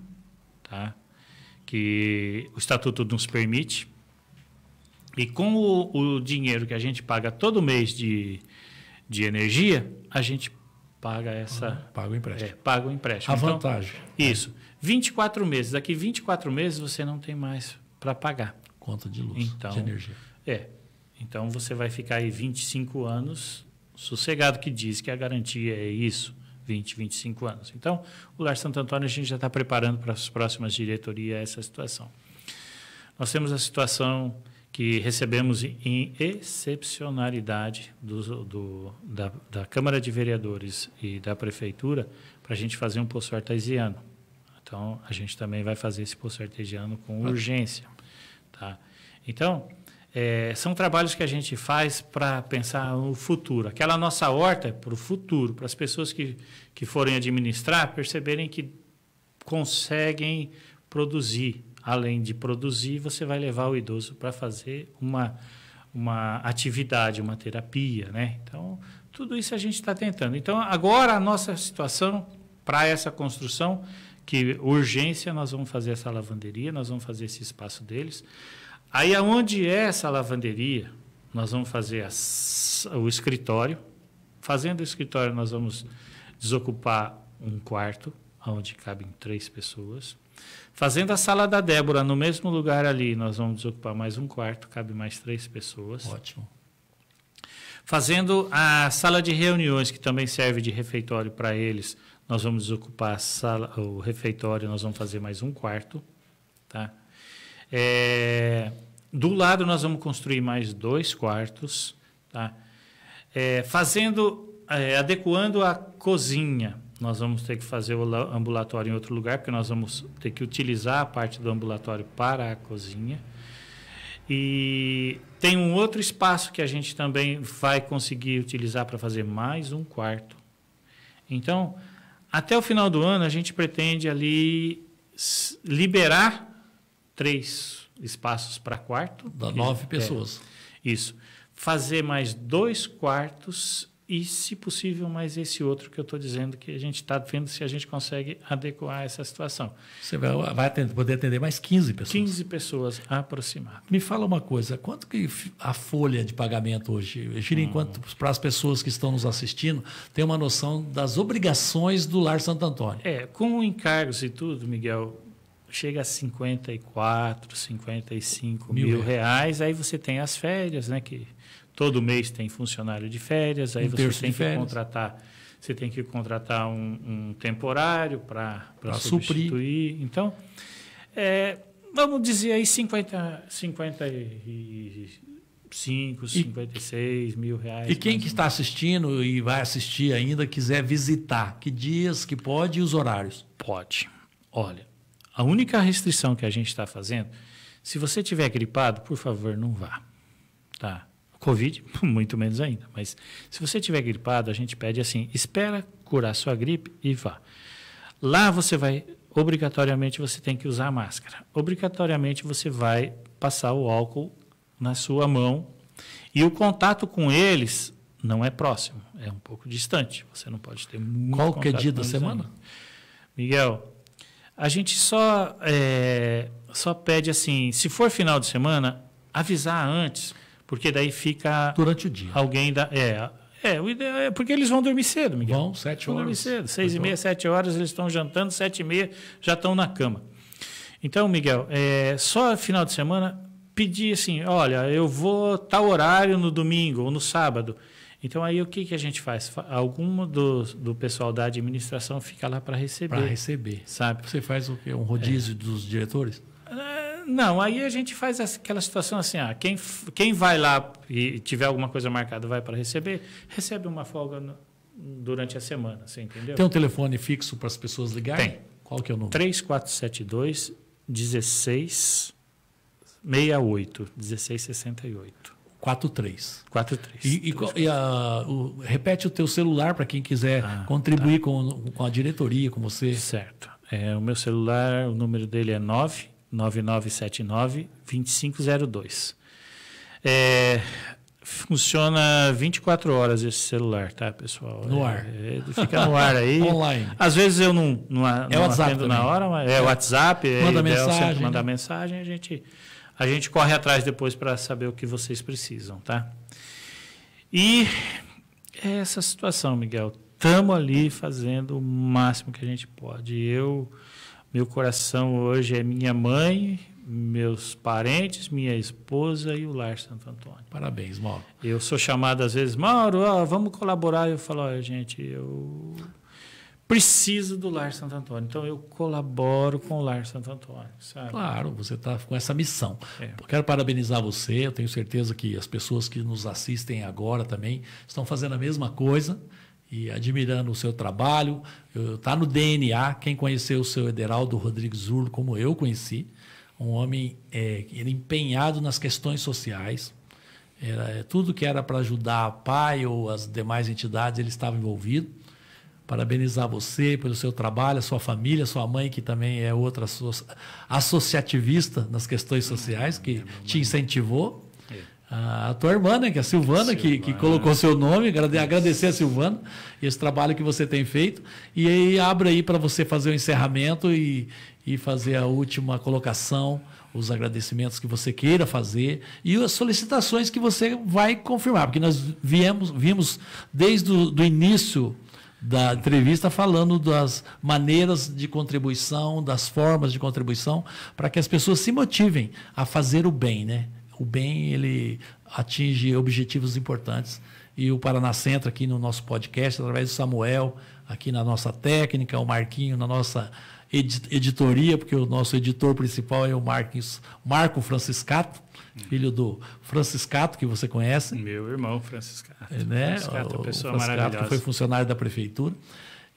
tá? Que o estatuto nos permite. E com o, o dinheiro que a gente paga todo mês de, de energia, a gente paga essa. Ah, paga o empréstimo. É, paga o empréstimo. A então, vantagem. Isso. 24 meses. Daqui 24 meses você não tem mais para pagar. Conta de luz, então, de energia. É. Então você vai ficar aí 25 anos sossegado que diz que a garantia é isso, 20, 25 anos. Então, o Lar Santo Antônio a gente já está preparando para as próximas diretorias essa situação. Nós temos a situação que recebemos em excepcionalidade do, do, da, da, Câmara de Vereadores e da Prefeitura para a gente fazer um poço artesiano. Então, a gente também vai fazer esse poço artesiano com ah. urgência. Tá? Então, é, são trabalhos que a gente faz para pensar no futuro. Aquela nossa horta é para o futuro, para as pessoas que, que forem administrar perceberem que conseguem produzir. Além de produzir, você vai levar o idoso para fazer uma, uma atividade, uma terapia. Né? Então, tudo isso a gente está tentando. Então, agora a nossa situação para essa construção, que urgência, nós vamos fazer essa lavanderia, nós vamos fazer esse espaço deles. Aí, aonde é essa lavanderia, nós vamos fazer o escritório. Fazendo o escritório, nós vamos desocupar um quarto, onde cabem três pessoas. Fazendo a sala da Débora no mesmo lugar ali, nós vamos desocupar mais um quarto, cabe mais três pessoas. Ótimo. Fazendo a sala de reuniões, que também serve de refeitório para eles, nós vamos desocupar sala, o refeitório, nós vamos fazer mais um quarto, tá? É, do lado nós vamos construir mais dois quartos, tá? É, fazendo, é, adequando a cozinha. Nós vamos ter que fazer o ambulatório em outro lugar, porque nós vamos ter que utilizar a parte do ambulatório para a cozinha. E tem um outro espaço que a gente também vai conseguir utilizar para fazer mais um quarto. Então, até o final do ano, a gente pretende ali liberar três espaços para quarto. Dá nove pessoas. É, isso. Fazer mais dois quartos e, se possível, mais esse outro que eu estou dizendo que a gente está vendo se a gente consegue adequar essa situação. Você vai, vai atender, poder atender mais 15 pessoas. 15 pessoas aproximadas. Me fala uma coisa, quanto que a folha de pagamento hoje, gira hum. enquanto para as pessoas que estão nos assistindo, tem uma noção das obrigações do Lar Santo Antônio? É, com encargos e tudo, Miguel, chega a 54, 55 mil, mil reais. Aí você tem as férias, né? Que todo mês tem funcionário de férias. Aí um você tem que férias. contratar, você tem que contratar um, um temporário para substituir. Suprir. Então, é, vamos dizer aí 50, 50 e 55, 56 e, mil reais. E quem que está assistindo e vai assistir ainda, quiser visitar, que dias que pode e os horários? Pode. Olha, a única restrição que a gente está fazendo, se você tiver gripado, por favor, não vá. Tá? Covid, muito menos ainda. Mas se você tiver gripado, a gente pede assim: espera curar sua gripe e vá. Lá você vai, obrigatoriamente você tem que usar máscara. Obrigatoriamente você vai passar o álcool na sua mão e o contato com eles não é próximo, é um pouco distante. Você não pode ter muito Qual que é dia da semana? Ainda. Miguel, a gente só, é, só pede assim, se for final de semana, avisar antes, porque daí fica. Durante o dia. Alguém da. É, é, o ideal é porque eles vão dormir cedo, Miguel. Vão, sete vão horas. dormir cedo. Seis e então- meia, sete horas, eles estão jantando, sete e meia, já estão na cama. Então, Miguel, é, só final de semana pedir assim, olha, eu vou tal horário no domingo ou no sábado. Então aí o que, que a gente faz? Algum do, do pessoal da administração fica lá para receber. Para receber. Sabe? Você faz o quê? Um rodízio é. dos diretores? É, não, aí a gente faz aquela situação assim, ah, quem, quem vai lá e tiver alguma coisa marcada vai para receber, recebe uma folga no, durante a semana, você entendeu? Tem um telefone fixo para as pessoas ligarem? Tem. Qual que é o número? 3472 1668 1668. 43. 43. E, e, e a, o, repete o teu celular para quem quiser ah, contribuir tá. com, com a diretoria, com você. Certo. É, o meu celular, o número dele é 99979-2502. É, funciona 24 horas esse celular, tá, pessoal? No ar. É, é fica no ar aí. Online. Às vezes eu não, não, é não WhatsApp atendo também. na hora, mas é, é. WhatsApp, é manda é, mensagem, né? manda mensagem, a gente a gente corre atrás depois para saber o que vocês precisam, tá? E é essa situação, Miguel. Estamos ali fazendo o máximo que a gente pode. Eu, meu coração hoje é minha mãe, meus parentes, minha esposa e o Lar Santo Antônio. Parabéns, Mauro. Eu sou chamado às vezes, Mauro, ó, vamos colaborar. Eu falo, gente, eu preciso do Lar Santo Antônio. Então eu colaboro com o Lar Santo Antônio. Sabe? Claro, você está com essa missão. É. Quero parabenizar você. Eu tenho certeza que as pessoas que nos assistem agora também estão fazendo a mesma coisa e admirando o seu trabalho. Está no DNA. Quem conheceu o seu Ederaldo Rodrigues Zurlo, como eu conheci, um homem é, empenhado nas questões sociais. Era, é, tudo que era para ajudar a PAI ou as demais entidades, ele estava envolvido Parabenizar você pelo seu trabalho, a sua família, a sua mãe, que também é outra associativista nas questões sociais, que é, te incentivou. É. Ah, a tua irmã, né, que é a Silvana, Silvana. Que, que, colocou seu nome, agradecer a Silvana esse trabalho que você tem feito. E aí abre aí para você fazer o encerramento e, e fazer a última colocação, os agradecimentos que você queira fazer e as solicitações que você vai confirmar, porque nós viemos, vimos desde o do início da entrevista falando das maneiras de contribuição, das formas de contribuição, para que as pessoas se motivem a fazer o bem, né? O bem ele atinge objetivos importantes e o Paraná Centro aqui no nosso podcast através do Samuel, aqui na nossa técnica, o Marquinho na nossa editoria, porque o nosso editor principal é o Marcos, Marco Franciscato, filho do Franciscato, que você conhece. Meu irmão, Franciscato. É, né? Franciscato, é pessoa o Franciscato que foi funcionário da prefeitura.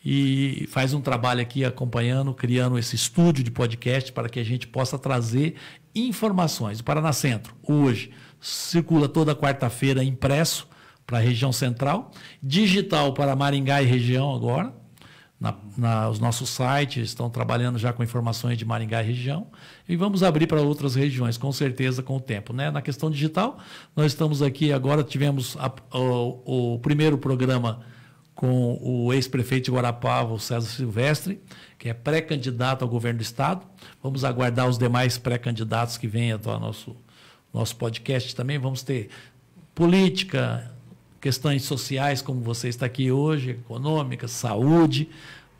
E faz um trabalho aqui acompanhando, criando esse estúdio de podcast para que a gente possa trazer informações. O Paraná Centro, hoje, circula toda quarta-feira impresso para a região central, digital para Maringá e região agora, na, na, os nossos sites estão trabalhando já com informações de Maringá e região e vamos abrir para outras regiões, com certeza, com o tempo. Né? Na questão digital, nós estamos aqui agora, tivemos a, o, o, primeiro programa com o ex-prefeito de Guarapava, o César Silvestre, que é pré-candidato ao governo do Estado. Vamos aguardar os demais pré-candidatos que venham ao nosso, nosso podcast também. Vamos ter política, questões sociais, como você está aqui hoje, econômicas, saúde,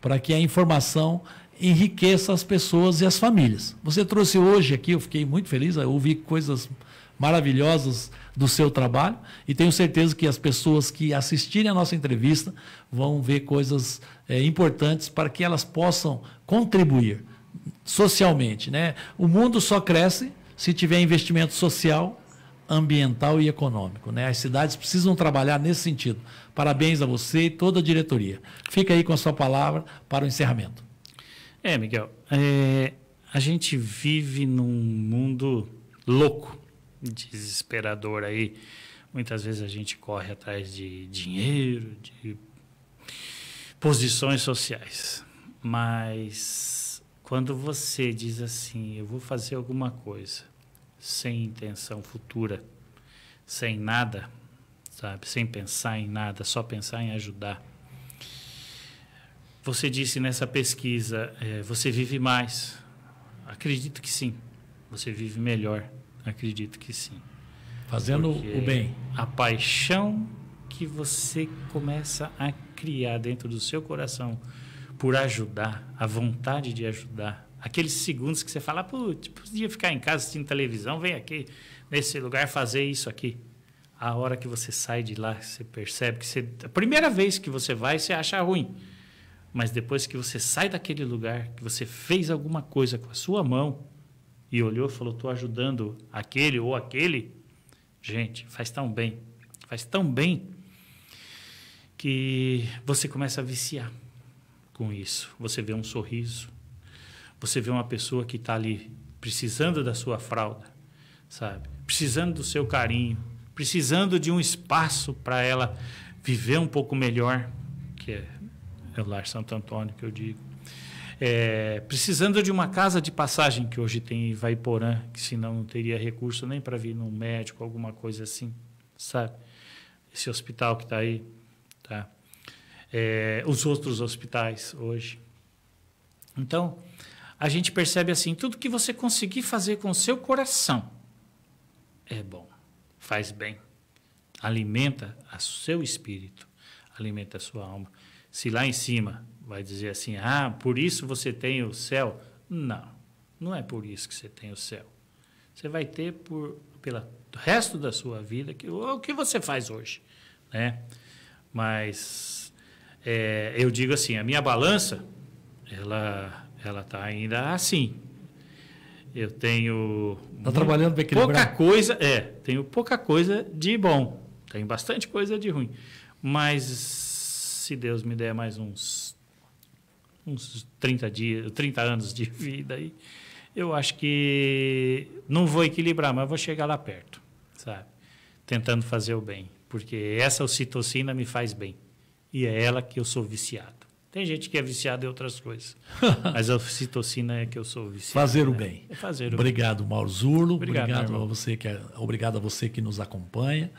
para que a informação enriqueça as pessoas e as famílias. Você trouxe hoje aqui, eu fiquei muito feliz, eu ouvi coisas maravilhosas do seu trabalho e tenho certeza que as pessoas que assistirem a nossa entrevista vão ver coisas é, importantes para que elas possam contribuir socialmente. Né? O mundo só cresce se tiver investimento social ambiental e econômico. Né? As cidades precisam trabalhar nesse sentido. Parabéns a você e toda a diretoria. Fica aí com a sua palavra para o encerramento. É, Miguel, é, a gente vive num mundo louco, desesperador aí. Muitas vezes a gente corre atrás de dinheiro, de posições sociais. Mas quando você diz assim, eu vou fazer alguma coisa sem intenção futura, sem nada, sabe? Sem pensar em nada, só pensar em ajudar. Você disse nessa pesquisa, é, você vive mais. Acredito que sim. Você vive melhor. Acredito que sim. Fazendo Porque o bem. A paixão que você começa a criar dentro do seu coração por ajudar, a vontade de ajudar, aqueles segundos que você fala, putz, podia ficar em casa assistindo televisão, vem aqui nesse lugar fazer isso aqui. A hora que você sai de lá, você percebe que você, a primeira vez que você vai, você acha ruim. Mas depois que você sai daquele lugar, que você fez alguma coisa com a sua mão e olhou e falou, estou ajudando aquele ou aquele, gente, faz tão bem, faz tão bem que você começa a viciar com isso. Você vê um sorriso, você vê uma pessoa que está ali precisando da sua fralda, sabe? Precisando do seu carinho, precisando de um espaço para ela viver um pouco melhor, que é, é o Lar Santo Antônio que eu digo. É, precisando de uma casa de passagem que hoje tem em Vaiporã, que senão não teria recurso nem para vir num médico, alguma coisa assim, sabe? Esse hospital que está aí, tá? É, os outros hospitais hoje. Então, a gente percebe assim: tudo que você conseguir fazer com o seu coração é bom, faz bem, alimenta o seu espírito, alimenta a sua alma. Se lá em cima vai dizer assim: ah, por isso você tem o céu. Não, não é por isso que você tem o céu. Você vai ter por, pelo resto da sua vida que, o que você faz hoje, né? Mas é, eu digo assim: a minha balança, ela ela está ainda assim. Eu tenho. Está trabalhando para equilibrar? Pouca coisa, é. Tenho pouca coisa de bom. Tenho bastante coisa de ruim. Mas se Deus me der mais uns. uns 30, dias, 30 anos de vida aí, eu acho que não vou equilibrar, mas vou chegar lá perto, sabe? Tentando fazer o bem. Porque essa ocitocina me faz bem. E é ela que eu sou viciado. Tem gente que é viciada em outras coisas. Mas a citocina é que eu sou viciado. Fazer o né? bem. É fazer o obrigado, bem. Mauro Zurlo. Obrigado, obrigado a você que é, obrigado a você que nos acompanha.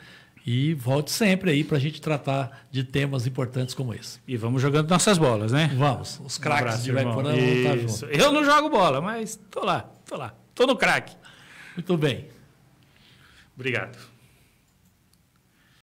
E volte sempre aí para a gente tratar de temas importantes como esse. E vamos jogando nossas bolas, né? Vamos. Os craques um de Lecorã vão estar juntos. Eu não jogo bola, mas tô lá, tô lá. Tô no craque. Muito bem. Obrigado.